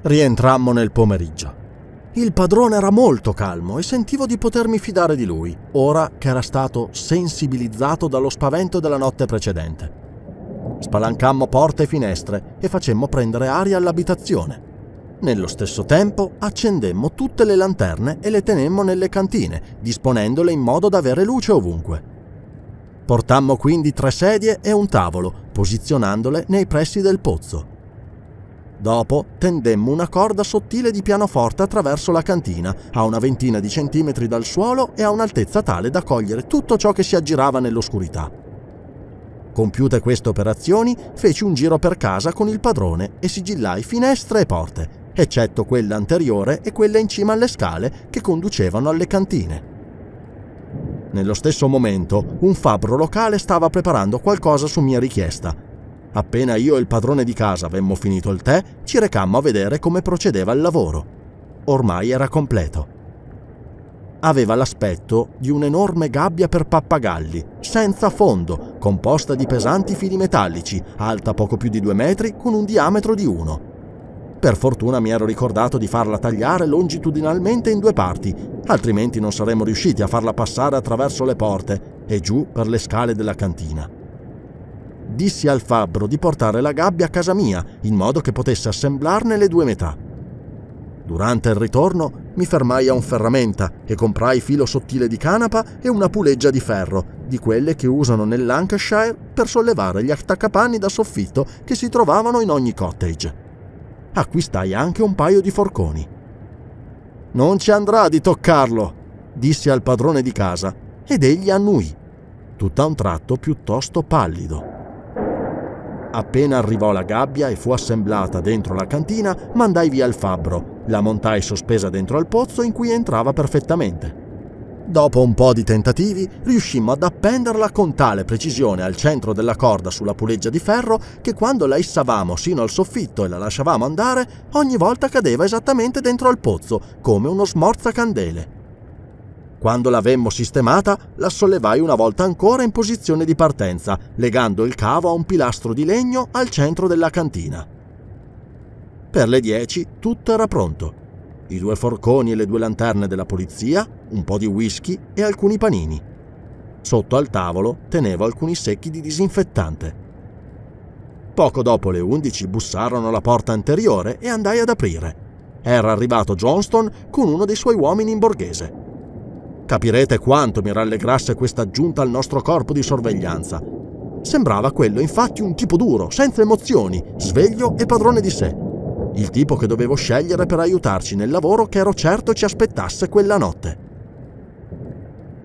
Rientrammo nel pomeriggio. Il padrone era molto calmo e sentivo di potermi fidare di lui, ora che era stato sensibilizzato dallo spavento della notte precedente. Spalancammo porte e finestre e facemmo prendere aria all'abitazione. Nello stesso tempo accendemmo tutte le lanterne e le tenemmo nelle cantine, disponendole in modo da avere luce ovunque. Portammo quindi tre sedie e un tavolo, posizionandole nei pressi del pozzo. Dopo tendemmo una corda sottile di pianoforte attraverso la cantina, a una ventina di centimetri dal suolo e a un'altezza tale da cogliere tutto ciò che si aggirava nell'oscurità. Compiute queste operazioni, feci un giro per casa con il padrone e sigillai finestre e porte, eccetto quella anteriore e quella in cima alle scale che conducevano alle cantine. Nello stesso momento, un fabbro locale stava preparando qualcosa su mia richiesta. Appena io e il padrone di casa avemmo finito il tè, ci recammo a vedere come procedeva il lavoro. Ormai era completo aveva l'aspetto di un'enorme gabbia per pappagalli, senza fondo, composta di pesanti fili metallici, alta poco più di due metri, con un diametro di uno. Per fortuna mi ero ricordato di farla tagliare longitudinalmente in due parti, altrimenti non saremmo riusciti a farla passare attraverso le porte e giù per le scale della cantina. Dissi al fabbro di portare la gabbia a casa mia, in modo che potesse assemblarne le due metà. Durante il ritorno mi fermai a un ferramenta e comprai filo sottile di canapa e una puleggia di ferro, di quelle che usano nel Lancashire per sollevare gli attaccapanni da soffitto che si trovavano in ogni cottage. Acquistai anche un paio di forconi. Non ci andrà di toccarlo, disse al padrone di casa, ed egli annui, tutt'a un tratto piuttosto pallido. Appena arrivò la gabbia e fu assemblata dentro la cantina, mandai via il fabbro. La montai sospesa dentro al pozzo in cui entrava perfettamente. Dopo un po' di tentativi, riuscimmo ad appenderla con tale precisione al centro della corda sulla puleggia di ferro che quando la issavamo sino al soffitto e la lasciavamo andare, ogni volta cadeva esattamente dentro al pozzo, come uno smorzacandele. Quando l'avemmo sistemata, la sollevai una volta ancora in posizione di partenza, legando il cavo a un pilastro di legno al centro della cantina. Per le 10 tutto era pronto. I due forconi e le due lanterne della polizia, un po' di whisky e alcuni panini. Sotto al tavolo tenevo alcuni secchi di disinfettante. Poco dopo le 11 bussarono alla porta anteriore e andai ad aprire. Era arrivato Johnston con uno dei suoi uomini in borghese. Capirete quanto mi rallegrasse questa aggiunta al nostro corpo di sorveglianza. Sembrava quello infatti un tipo duro, senza emozioni, sveglio e padrone di sé. Il tipo che dovevo scegliere per aiutarci nel lavoro che ero certo ci aspettasse quella notte.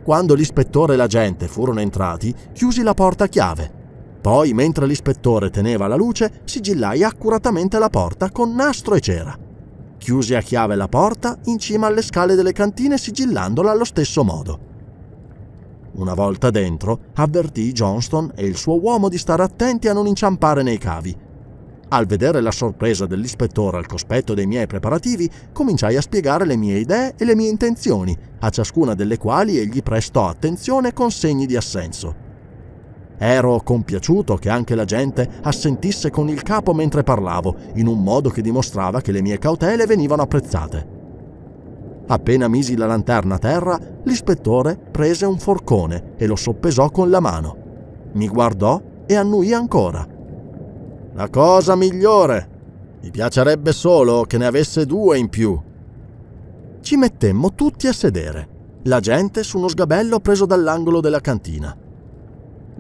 Quando l'ispettore e l'agente furono entrati, chiusi la porta a chiave. Poi, mentre l'ispettore teneva la luce, sigillai accuratamente la porta con nastro e cera chiuse a chiave la porta in cima alle scale delle cantine sigillandola allo stesso modo. Una volta dentro, avvertì Johnston e il suo uomo di stare attenti a non inciampare nei cavi. Al vedere la sorpresa dell'ispettore al cospetto dei miei preparativi, cominciai a spiegare le mie idee e le mie intenzioni, a ciascuna delle quali egli prestò attenzione con segni di assenso. Ero compiaciuto che anche la gente assentisse con il capo mentre parlavo, in un modo che dimostrava che le mie cautele venivano apprezzate. Appena misi la lanterna a terra, l'ispettore prese un forcone e lo soppesò con la mano. Mi guardò e annuì ancora. La cosa migliore! Mi piacerebbe solo che ne avesse due in più. Ci mettemmo tutti a sedere. La gente su uno sgabello preso dall'angolo della cantina.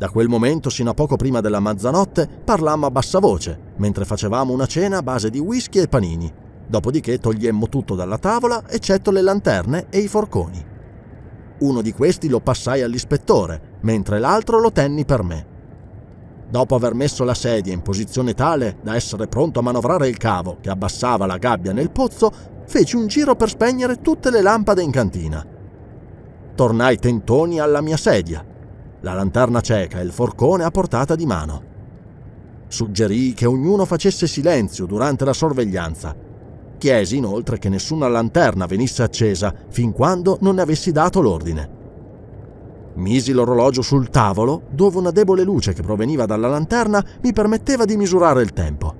Da quel momento sino a poco prima della mezzanotte parlammo a bassa voce, mentre facevamo una cena a base di whisky e panini. Dopodiché togliemmo tutto dalla tavola, eccetto le lanterne e i forconi. Uno di questi lo passai all'ispettore, mentre l'altro lo tenni per me. Dopo aver messo la sedia in posizione tale da essere pronto a manovrare il cavo che abbassava la gabbia nel pozzo, feci un giro per spegnere tutte le lampade in cantina. Tornai tentoni alla mia sedia, la lanterna cieca e il forcone a portata di mano. Suggerì che ognuno facesse silenzio durante la sorveglianza. Chiesi inoltre che nessuna lanterna venisse accesa fin quando non ne avessi dato l'ordine. Misi l'orologio sul tavolo, dove una debole luce che proveniva dalla lanterna mi permetteva di misurare il tempo.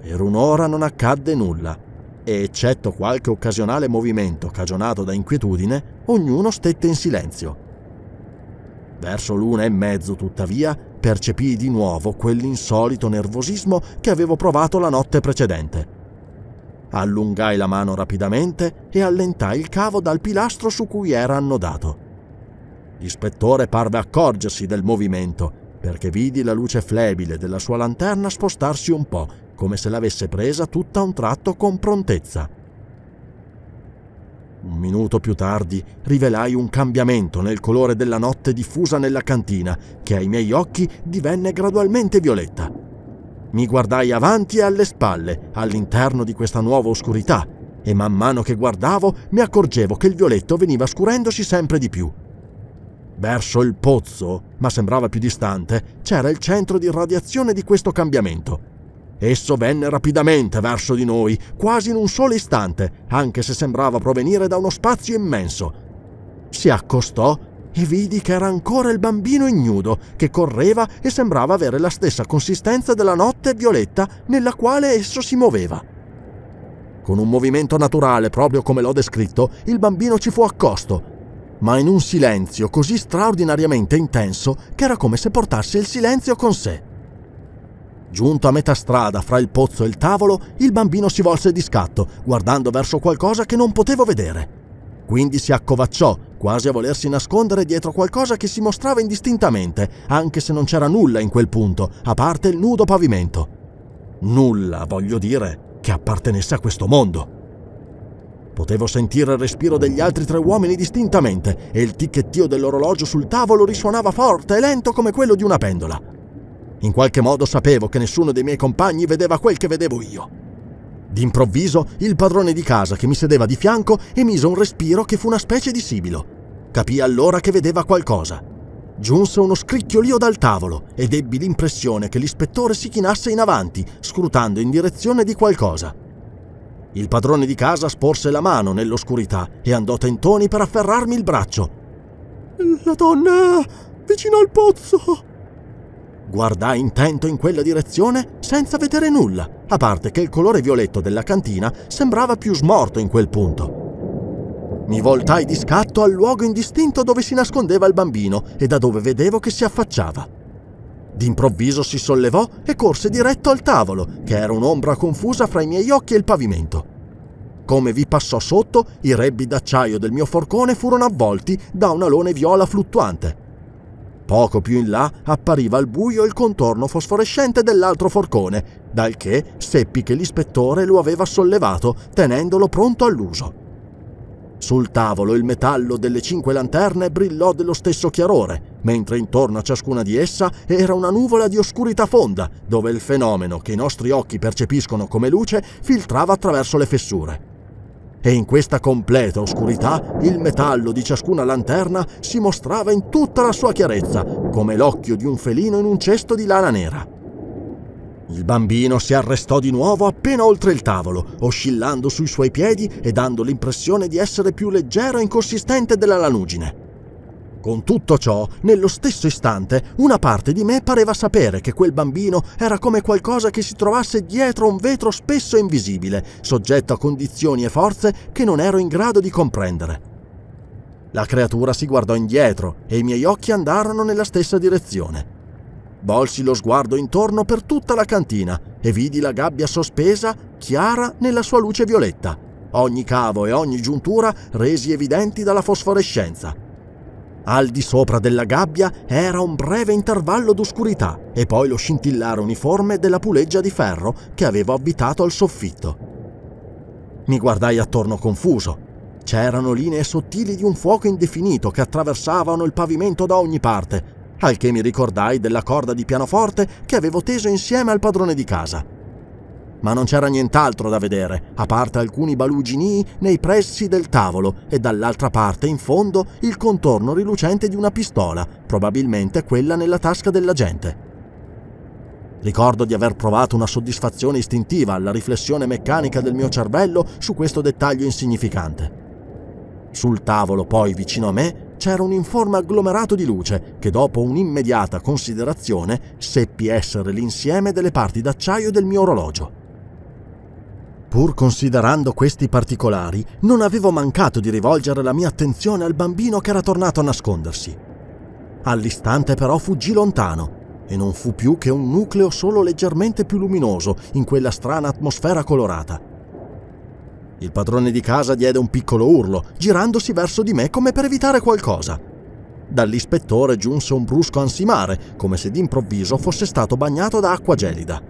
Per un'ora non accadde nulla, e eccetto qualche occasionale movimento cagionato da inquietudine, ognuno stette in silenzio. Verso l'una e mezzo, tuttavia, percepii di nuovo quell'insolito nervosismo che avevo provato la notte precedente. Allungai la mano rapidamente e allentai il cavo dal pilastro su cui era annodato. L'ispettore parve accorgersi del movimento, perché vidi la luce flebile della sua lanterna spostarsi un po', come se l'avesse presa tutta un tratto con prontezza. Un minuto più tardi rivelai un cambiamento nel colore della notte diffusa nella cantina, che ai miei occhi divenne gradualmente violetta. Mi guardai avanti e alle spalle, all'interno di questa nuova oscurità, e man mano che guardavo mi accorgevo che il violetto veniva scurendosi sempre di più. Verso il pozzo, ma sembrava più distante, c'era il centro di radiazione di questo cambiamento. Esso venne rapidamente verso di noi, quasi in un solo istante, anche se sembrava provenire da uno spazio immenso. Si accostò e vidi che era ancora il bambino ignudo, che correva e sembrava avere la stessa consistenza della notte violetta nella quale esso si muoveva. Con un movimento naturale, proprio come l'ho descritto, il bambino ci fu accosto, ma in un silenzio così straordinariamente intenso che era come se portasse il silenzio con sé. Giunto a metà strada fra il pozzo e il tavolo, il bambino si volse di scatto, guardando verso qualcosa che non potevo vedere. Quindi si accovacciò, quasi a volersi nascondere dietro qualcosa che si mostrava indistintamente, anche se non c'era nulla in quel punto, a parte il nudo pavimento. Nulla, voglio dire, che appartenesse a questo mondo. Potevo sentire il respiro degli altri tre uomini distintamente e il ticchettio dell'orologio sul tavolo risuonava forte e lento come quello di una pendola. In qualche modo sapevo che nessuno dei miei compagni vedeva quel che vedevo io. D'improvviso il padrone di casa che mi sedeva di fianco emise un respiro che fu una specie di sibilo. Capì allora che vedeva qualcosa. Giunse uno scricchiolio dal tavolo ed ebbi l'impressione che l'ispettore si chinasse in avanti, scrutando in direzione di qualcosa. Il padrone di casa sporse la mano nell'oscurità e andò tentoni per afferrarmi il braccio. La donna vicino al pozzo! Guardai intento in quella direzione senza vedere nulla, a parte che il colore violetto della cantina sembrava più smorto in quel punto. Mi voltai di scatto al luogo indistinto dove si nascondeva il bambino e da dove vedevo che si affacciava. D'improvviso si sollevò e corse diretto al tavolo, che era un'ombra confusa fra i miei occhi e il pavimento. Come vi passò sotto, i rebbi d'acciaio del mio forcone furono avvolti da un alone viola fluttuante. Poco più in là appariva al buio il contorno fosforescente dell'altro forcone, dal che seppi che l'ispettore lo aveva sollevato tenendolo pronto all'uso. Sul tavolo il metallo delle cinque lanterne brillò dello stesso chiarore, mentre intorno a ciascuna di essa era una nuvola di oscurità fonda, dove il fenomeno che i nostri occhi percepiscono come luce filtrava attraverso le fessure e in questa completa oscurità il metallo di ciascuna lanterna si mostrava in tutta la sua chiarezza, come l'occhio di un felino in un cesto di lana nera. Il bambino si arrestò di nuovo appena oltre il tavolo, oscillando sui suoi piedi e dando l'impressione di essere più leggero e inconsistente della lanugine. Con tutto ciò, nello stesso istante, una parte di me pareva sapere che quel bambino era come qualcosa che si trovasse dietro un vetro spesso invisibile, soggetto a condizioni e forze che non ero in grado di comprendere. La creatura si guardò indietro e i miei occhi andarono nella stessa direzione. Volsi lo sguardo intorno per tutta la cantina e vidi la gabbia sospesa, chiara nella sua luce violetta, ogni cavo e ogni giuntura resi evidenti dalla fosforescenza. Al di sopra della gabbia era un breve intervallo d'oscurità e poi lo scintillare uniforme della puleggia di ferro che avevo abitato al soffitto. Mi guardai attorno confuso. C'erano linee sottili di un fuoco indefinito che attraversavano il pavimento da ogni parte, al che mi ricordai della corda di pianoforte che avevo teso insieme al padrone di casa ma non c'era nient'altro da vedere, a parte alcuni baluginii nei pressi del tavolo e dall'altra parte, in fondo, il contorno rilucente di una pistola, probabilmente quella nella tasca della gente. Ricordo di aver provato una soddisfazione istintiva alla riflessione meccanica del mio cervello su questo dettaglio insignificante. Sul tavolo, poi vicino a me, c'era un informe agglomerato di luce che dopo un'immediata considerazione seppi essere l'insieme delle parti d'acciaio del mio orologio. Pur considerando questi particolari, non avevo mancato di rivolgere la mia attenzione al bambino che era tornato a nascondersi. All'istante però fuggì lontano e non fu più che un nucleo solo leggermente più luminoso in quella strana atmosfera colorata. Il padrone di casa diede un piccolo urlo, girandosi verso di me come per evitare qualcosa. Dall'ispettore giunse un brusco ansimare, come se d'improvviso fosse stato bagnato da acqua gelida.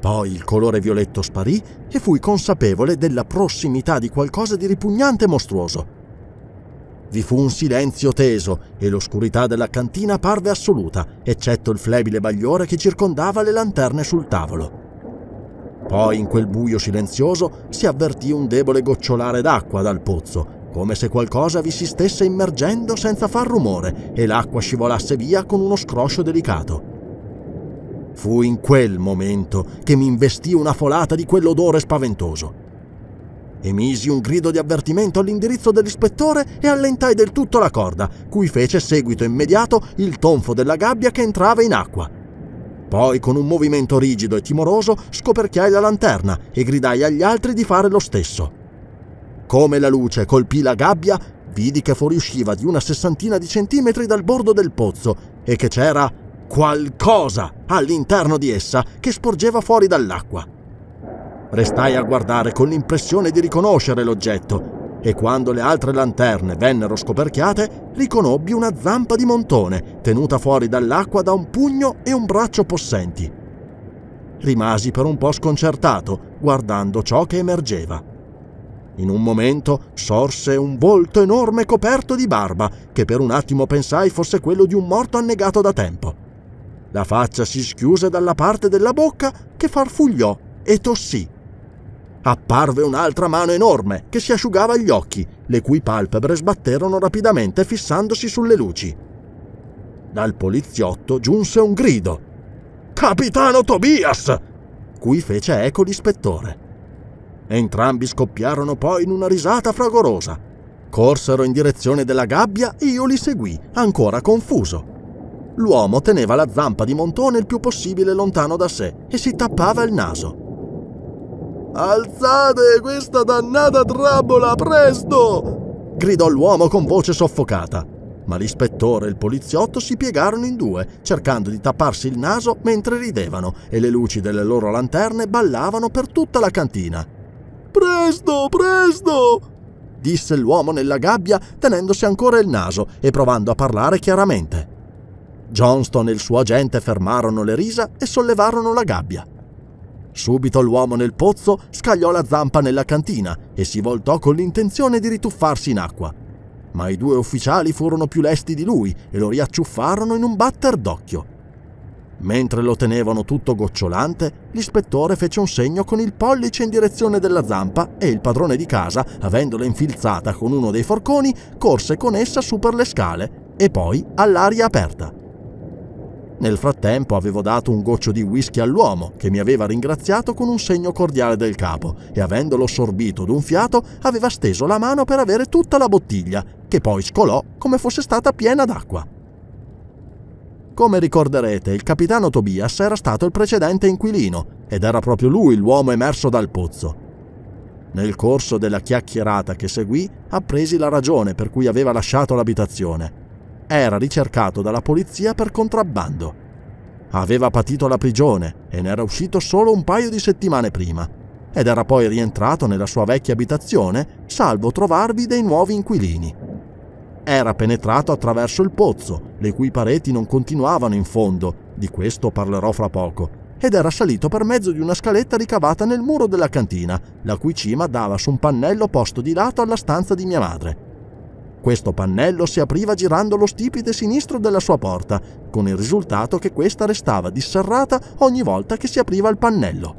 Poi il colore violetto sparì e fui consapevole della prossimità di qualcosa di ripugnante e mostruoso. Vi fu un silenzio teso e l'oscurità della cantina parve assoluta, eccetto il flebile bagliore che circondava le lanterne sul tavolo. Poi in quel buio silenzioso si avvertì un debole gocciolare d'acqua dal pozzo, come se qualcosa vi si stesse immergendo senza far rumore e l'acqua scivolasse via con uno scroscio delicato. Fu in quel momento che mi investì una folata di quell'odore spaventoso. Emisi un grido di avvertimento all'indirizzo dell'ispettore e allentai del tutto la corda, cui fece seguito immediato il tonfo della gabbia che entrava in acqua. Poi, con un movimento rigido e timoroso, scoperchiai la lanterna e gridai agli altri di fare lo stesso. Come la luce colpì la gabbia, vidi che fuoriusciva di una sessantina di centimetri dal bordo del pozzo e che c'era qualcosa all'interno di essa che sporgeva fuori dall'acqua. Restai a guardare con l'impressione di riconoscere l'oggetto e quando le altre lanterne vennero scoperchiate, riconobbi una zampa di montone tenuta fuori dall'acqua da un pugno e un braccio possenti. Rimasi per un po' sconcertato guardando ciò che emergeva. In un momento sorse un volto enorme coperto di barba che per un attimo pensai fosse quello di un morto annegato da tempo. La faccia si schiuse dalla parte della bocca che farfugliò e tossì. Apparve un'altra mano enorme che si asciugava gli occhi, le cui palpebre sbatterono rapidamente fissandosi sulle luci. Dal poliziotto giunse un grido. Capitano Tobias! cui fece eco l'ispettore. Entrambi scoppiarono poi in una risata fragorosa. Corsero in direzione della gabbia e io li seguì, ancora confuso. L'uomo teneva la zampa di montone il più possibile lontano da sé e si tappava il naso. Alzate questa dannata trappola, presto! gridò l'uomo con voce soffocata. Ma l'ispettore e il poliziotto si piegarono in due, cercando di tapparsi il naso mentre ridevano e le luci delle loro lanterne ballavano per tutta la cantina. Presto, presto! disse l'uomo nella gabbia tenendosi ancora il naso e provando a parlare chiaramente. Johnston e il suo agente fermarono le risa e sollevarono la gabbia. Subito l'uomo nel pozzo scagliò la zampa nella cantina e si voltò con l'intenzione di rituffarsi in acqua. Ma i due ufficiali furono più lesti di lui e lo riacciuffarono in un batter d'occhio. Mentre lo tenevano tutto gocciolante, l'ispettore fece un segno con il pollice in direzione della zampa e il padrone di casa, avendola infilzata con uno dei forconi, corse con essa su per le scale e poi all'aria aperta. Nel frattempo avevo dato un goccio di whisky all'uomo, che mi aveva ringraziato con un segno cordiale del capo, e avendolo sorbito d'un fiato, aveva steso la mano per avere tutta la bottiglia, che poi scolò come fosse stata piena d'acqua. Come ricorderete, il capitano Tobias era stato il precedente inquilino ed era proprio lui l'uomo emerso dal pozzo. Nel corso della chiacchierata che seguì, appresi la ragione per cui aveva lasciato l'abitazione era ricercato dalla polizia per contrabbando. Aveva patito la prigione e ne era uscito solo un paio di settimane prima ed era poi rientrato nella sua vecchia abitazione salvo trovarvi dei nuovi inquilini. Era penetrato attraverso il pozzo, le cui pareti non continuavano in fondo, di questo parlerò fra poco, ed era salito per mezzo di una scaletta ricavata nel muro della cantina, la cui cima dava su un pannello posto di lato alla stanza di mia madre. Questo pannello si apriva girando lo stipite sinistro della sua porta, con il risultato che questa restava disserrata ogni volta che si apriva il pannello.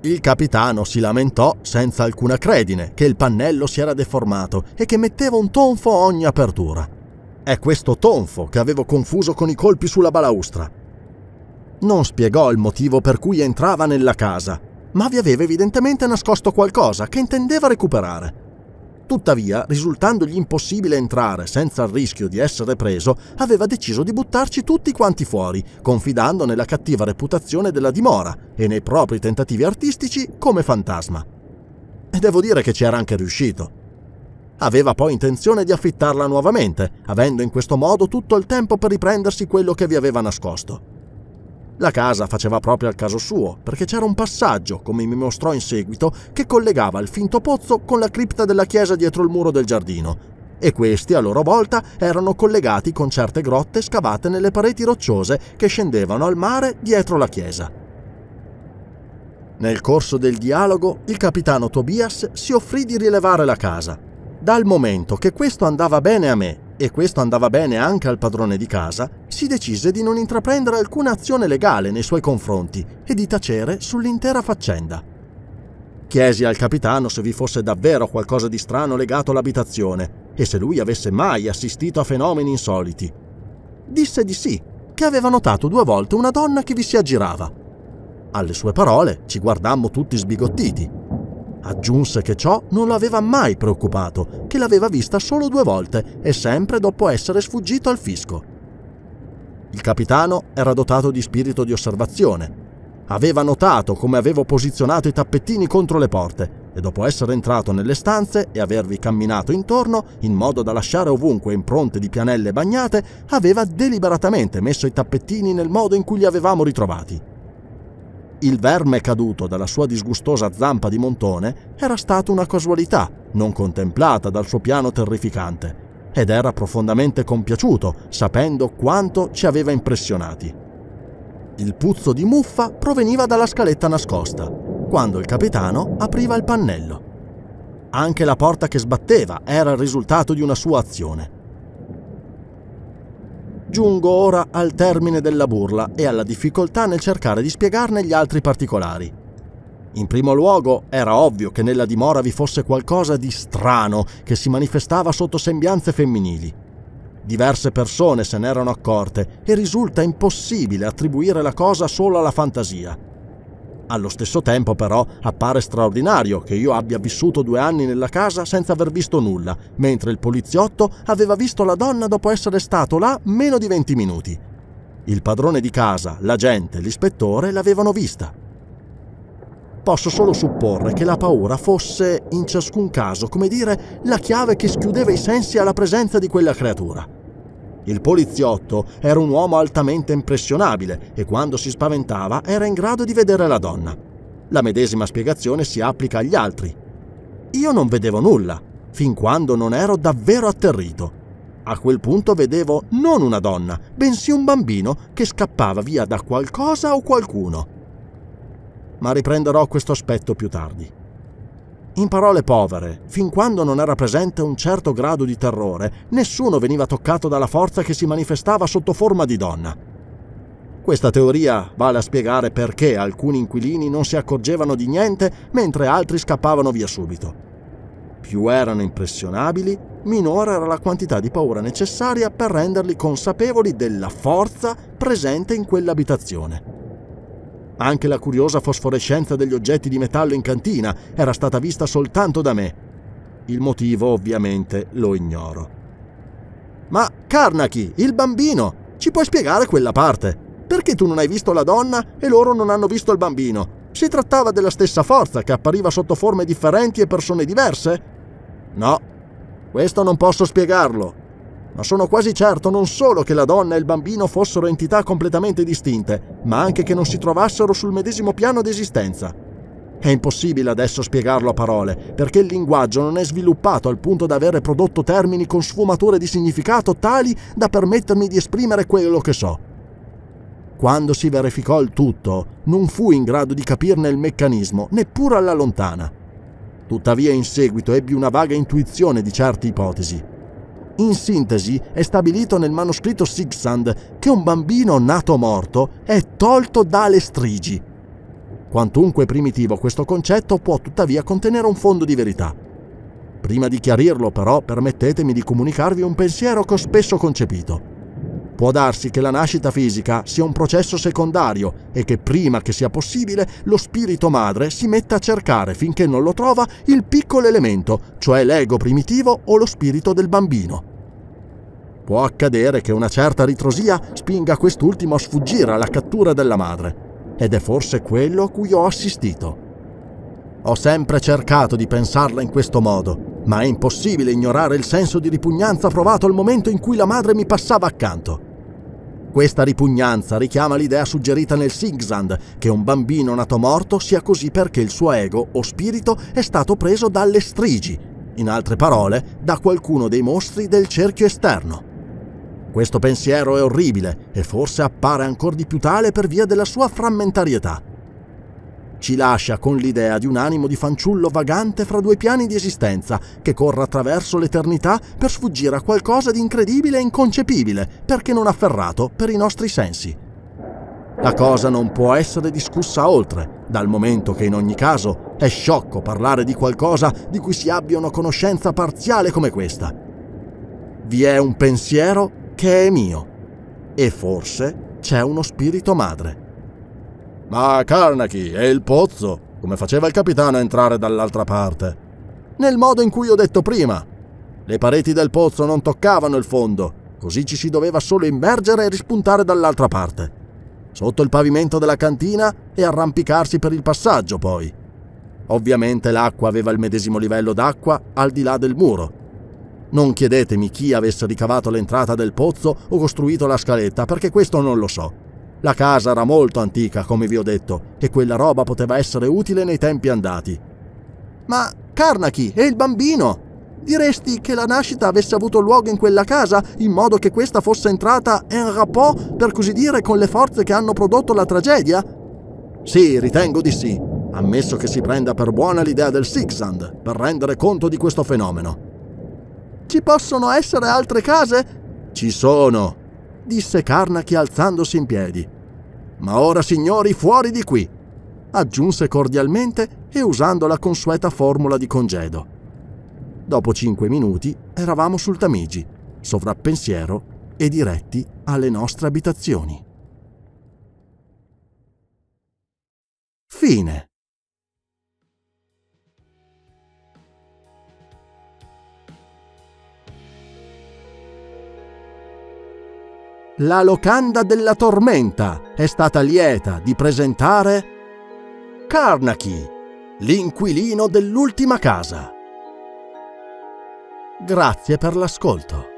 Il capitano si lamentò senza alcuna credine che il pannello si era deformato e che metteva un tonfo a ogni apertura. È questo tonfo che avevo confuso con i colpi sulla balaustra. Non spiegò il motivo per cui entrava nella casa, ma vi aveva evidentemente nascosto qualcosa che intendeva recuperare. Tuttavia, risultandogli impossibile entrare senza il rischio di essere preso, aveva deciso di buttarci tutti quanti fuori, confidando nella cattiva reputazione della dimora e nei propri tentativi artistici come fantasma. E devo dire che ci era anche riuscito. Aveva poi intenzione di affittarla nuovamente, avendo in questo modo tutto il tempo per riprendersi quello che vi aveva nascosto. La casa faceva proprio al caso suo, perché c'era un passaggio, come mi mostrò in seguito, che collegava il finto pozzo con la cripta della chiesa dietro il muro del giardino, e questi a loro volta erano collegati con certe grotte scavate nelle pareti rocciose che scendevano al mare dietro la chiesa. Nel corso del dialogo il capitano Tobias si offrì di rilevare la casa. Dal momento che questo andava bene a me e questo andava bene anche al padrone di casa, si decise di non intraprendere alcuna azione legale nei suoi confronti e di tacere sull'intera faccenda. Chiesi al capitano se vi fosse davvero qualcosa di strano legato all'abitazione e se lui avesse mai assistito a fenomeni insoliti. Disse di sì, che aveva notato due volte una donna che vi si aggirava. Alle sue parole ci guardammo tutti sbigottiti Aggiunse che ciò non lo aveva mai preoccupato, che l'aveva vista solo due volte e sempre dopo essere sfuggito al fisco. Il capitano era dotato di spirito di osservazione. Aveva notato come avevo posizionato i tappettini contro le porte e dopo essere entrato nelle stanze e avervi camminato intorno, in modo da lasciare ovunque impronte di pianelle bagnate, aveva deliberatamente messo i tappettini nel modo in cui li avevamo ritrovati il verme caduto dalla sua disgustosa zampa di montone era stata una casualità non contemplata dal suo piano terrificante ed era profondamente compiaciuto sapendo quanto ci aveva impressionati. Il puzzo di muffa proveniva dalla scaletta nascosta, quando il capitano apriva il pannello. Anche la porta che sbatteva era il risultato di una sua azione. Giungo ora al termine della burla e alla difficoltà nel cercare di spiegarne gli altri particolari. In primo luogo era ovvio che nella dimora vi fosse qualcosa di strano che si manifestava sotto sembianze femminili. Diverse persone se n'erano accorte e risulta impossibile attribuire la cosa solo alla fantasia. Allo stesso tempo però appare straordinario che io abbia vissuto due anni nella casa senza aver visto nulla, mentre il poliziotto aveva visto la donna dopo essere stato là meno di 20 minuti. Il padrone di casa, l'agente, l'ispettore l'avevano vista. Posso solo supporre che la paura fosse, in ciascun caso, come dire, la chiave che schiudeva i sensi alla presenza di quella creatura. Il poliziotto era un uomo altamente impressionabile e quando si spaventava era in grado di vedere la donna. La medesima spiegazione si applica agli altri. Io non vedevo nulla, fin quando non ero davvero atterrito. A quel punto vedevo non una donna, bensì un bambino che scappava via da qualcosa o qualcuno. Ma riprenderò questo aspetto più tardi. In parole povere, fin quando non era presente un certo grado di terrore, nessuno veniva toccato dalla forza che si manifestava sotto forma di donna. Questa teoria vale a spiegare perché alcuni inquilini non si accorgevano di niente mentre altri scappavano via subito. Più erano impressionabili, minore era la quantità di paura necessaria per renderli consapevoli della forza presente in quell'abitazione. Anche la curiosa fosforescenza degli oggetti di metallo in cantina era stata vista soltanto da me. Il motivo ovviamente lo ignoro. Ma Carnachi, il bambino, ci puoi spiegare quella parte? Perché tu non hai visto la donna e loro non hanno visto il bambino? Si trattava della stessa forza che appariva sotto forme differenti e persone diverse? No, questo non posso spiegarlo, ma sono quasi certo non solo che la donna e il bambino fossero entità completamente distinte, ma anche che non si trovassero sul medesimo piano d'esistenza. È impossibile adesso spiegarlo a parole, perché il linguaggio non è sviluppato al punto da avere prodotto termini con sfumature di significato tali da permettermi di esprimere quello che so. Quando si verificò il tutto, non fui in grado di capirne il meccanismo, neppure alla lontana. Tuttavia in seguito ebbi una vaga intuizione di certe ipotesi, in sintesi, è stabilito nel manoscritto Sigsand che un bambino nato morto è tolto dalle strigi. Quantunque primitivo, questo concetto può tuttavia contenere un fondo di verità. Prima di chiarirlo, però, permettetemi di comunicarvi un pensiero che ho spesso concepito. Può darsi che la nascita fisica sia un processo secondario e che prima che sia possibile lo spirito madre si metta a cercare finché non lo trova il piccolo elemento, cioè l'ego primitivo o lo spirito del bambino. Può accadere che una certa ritrosia spinga quest'ultimo a sfuggire alla cattura della madre, ed è forse quello a cui ho assistito. Ho sempre cercato di pensarla in questo modo, ma è impossibile ignorare il senso di ripugnanza provato al momento in cui la madre mi passava accanto. Questa ripugnanza richiama l'idea suggerita nel Sigsand che un bambino nato morto sia così perché il suo ego o spirito è stato preso dalle strigi, in altre parole, da qualcuno dei mostri del cerchio esterno. Questo pensiero è orribile e forse appare ancor di più tale per via della sua frammentarietà ci lascia con l'idea di un animo di fanciullo vagante fra due piani di esistenza, che corre attraverso l'eternità per sfuggire a qualcosa di incredibile e inconcepibile, perché non afferrato per i nostri sensi. La cosa non può essere discussa oltre, dal momento che in ogni caso è sciocco parlare di qualcosa di cui si abbia una conoscenza parziale come questa. Vi è un pensiero che è mio e forse c'è uno spirito madre. Ma Carnegie e il pozzo, come faceva il capitano a entrare dall'altra parte. Nel modo in cui ho detto prima. Le pareti del pozzo non toccavano il fondo, così ci si doveva solo immergere e rispuntare dall'altra parte. Sotto il pavimento della cantina e arrampicarsi per il passaggio, poi. Ovviamente l'acqua aveva il medesimo livello d'acqua al di là del muro. Non chiedetemi chi avesse ricavato l'entrata del pozzo o costruito la scaletta, perché questo non lo so. La casa era molto antica, come vi ho detto, e quella roba poteva essere utile nei tempi andati. Ma Carnachi e il bambino! Diresti che la nascita avesse avuto luogo in quella casa in modo che questa fosse entrata en rapport, per così dire, con le forze che hanno prodotto la tragedia? Sì, ritengo di sì, ammesso che si prenda per buona l'idea del Sixand per rendere conto di questo fenomeno. Ci possono essere altre case? Ci sono, disse Carnachi alzandosi in piedi. Ma ora, signori, fuori di qui! aggiunse cordialmente e usando la consueta formula di congedo. Dopo cinque minuti eravamo sul Tamigi, sovrappensiero e diretti alle nostre abitazioni. Fine. la locanda della tormenta è stata lieta di presentare Carnachi, l'inquilino dell'ultima casa. Grazie per l'ascolto.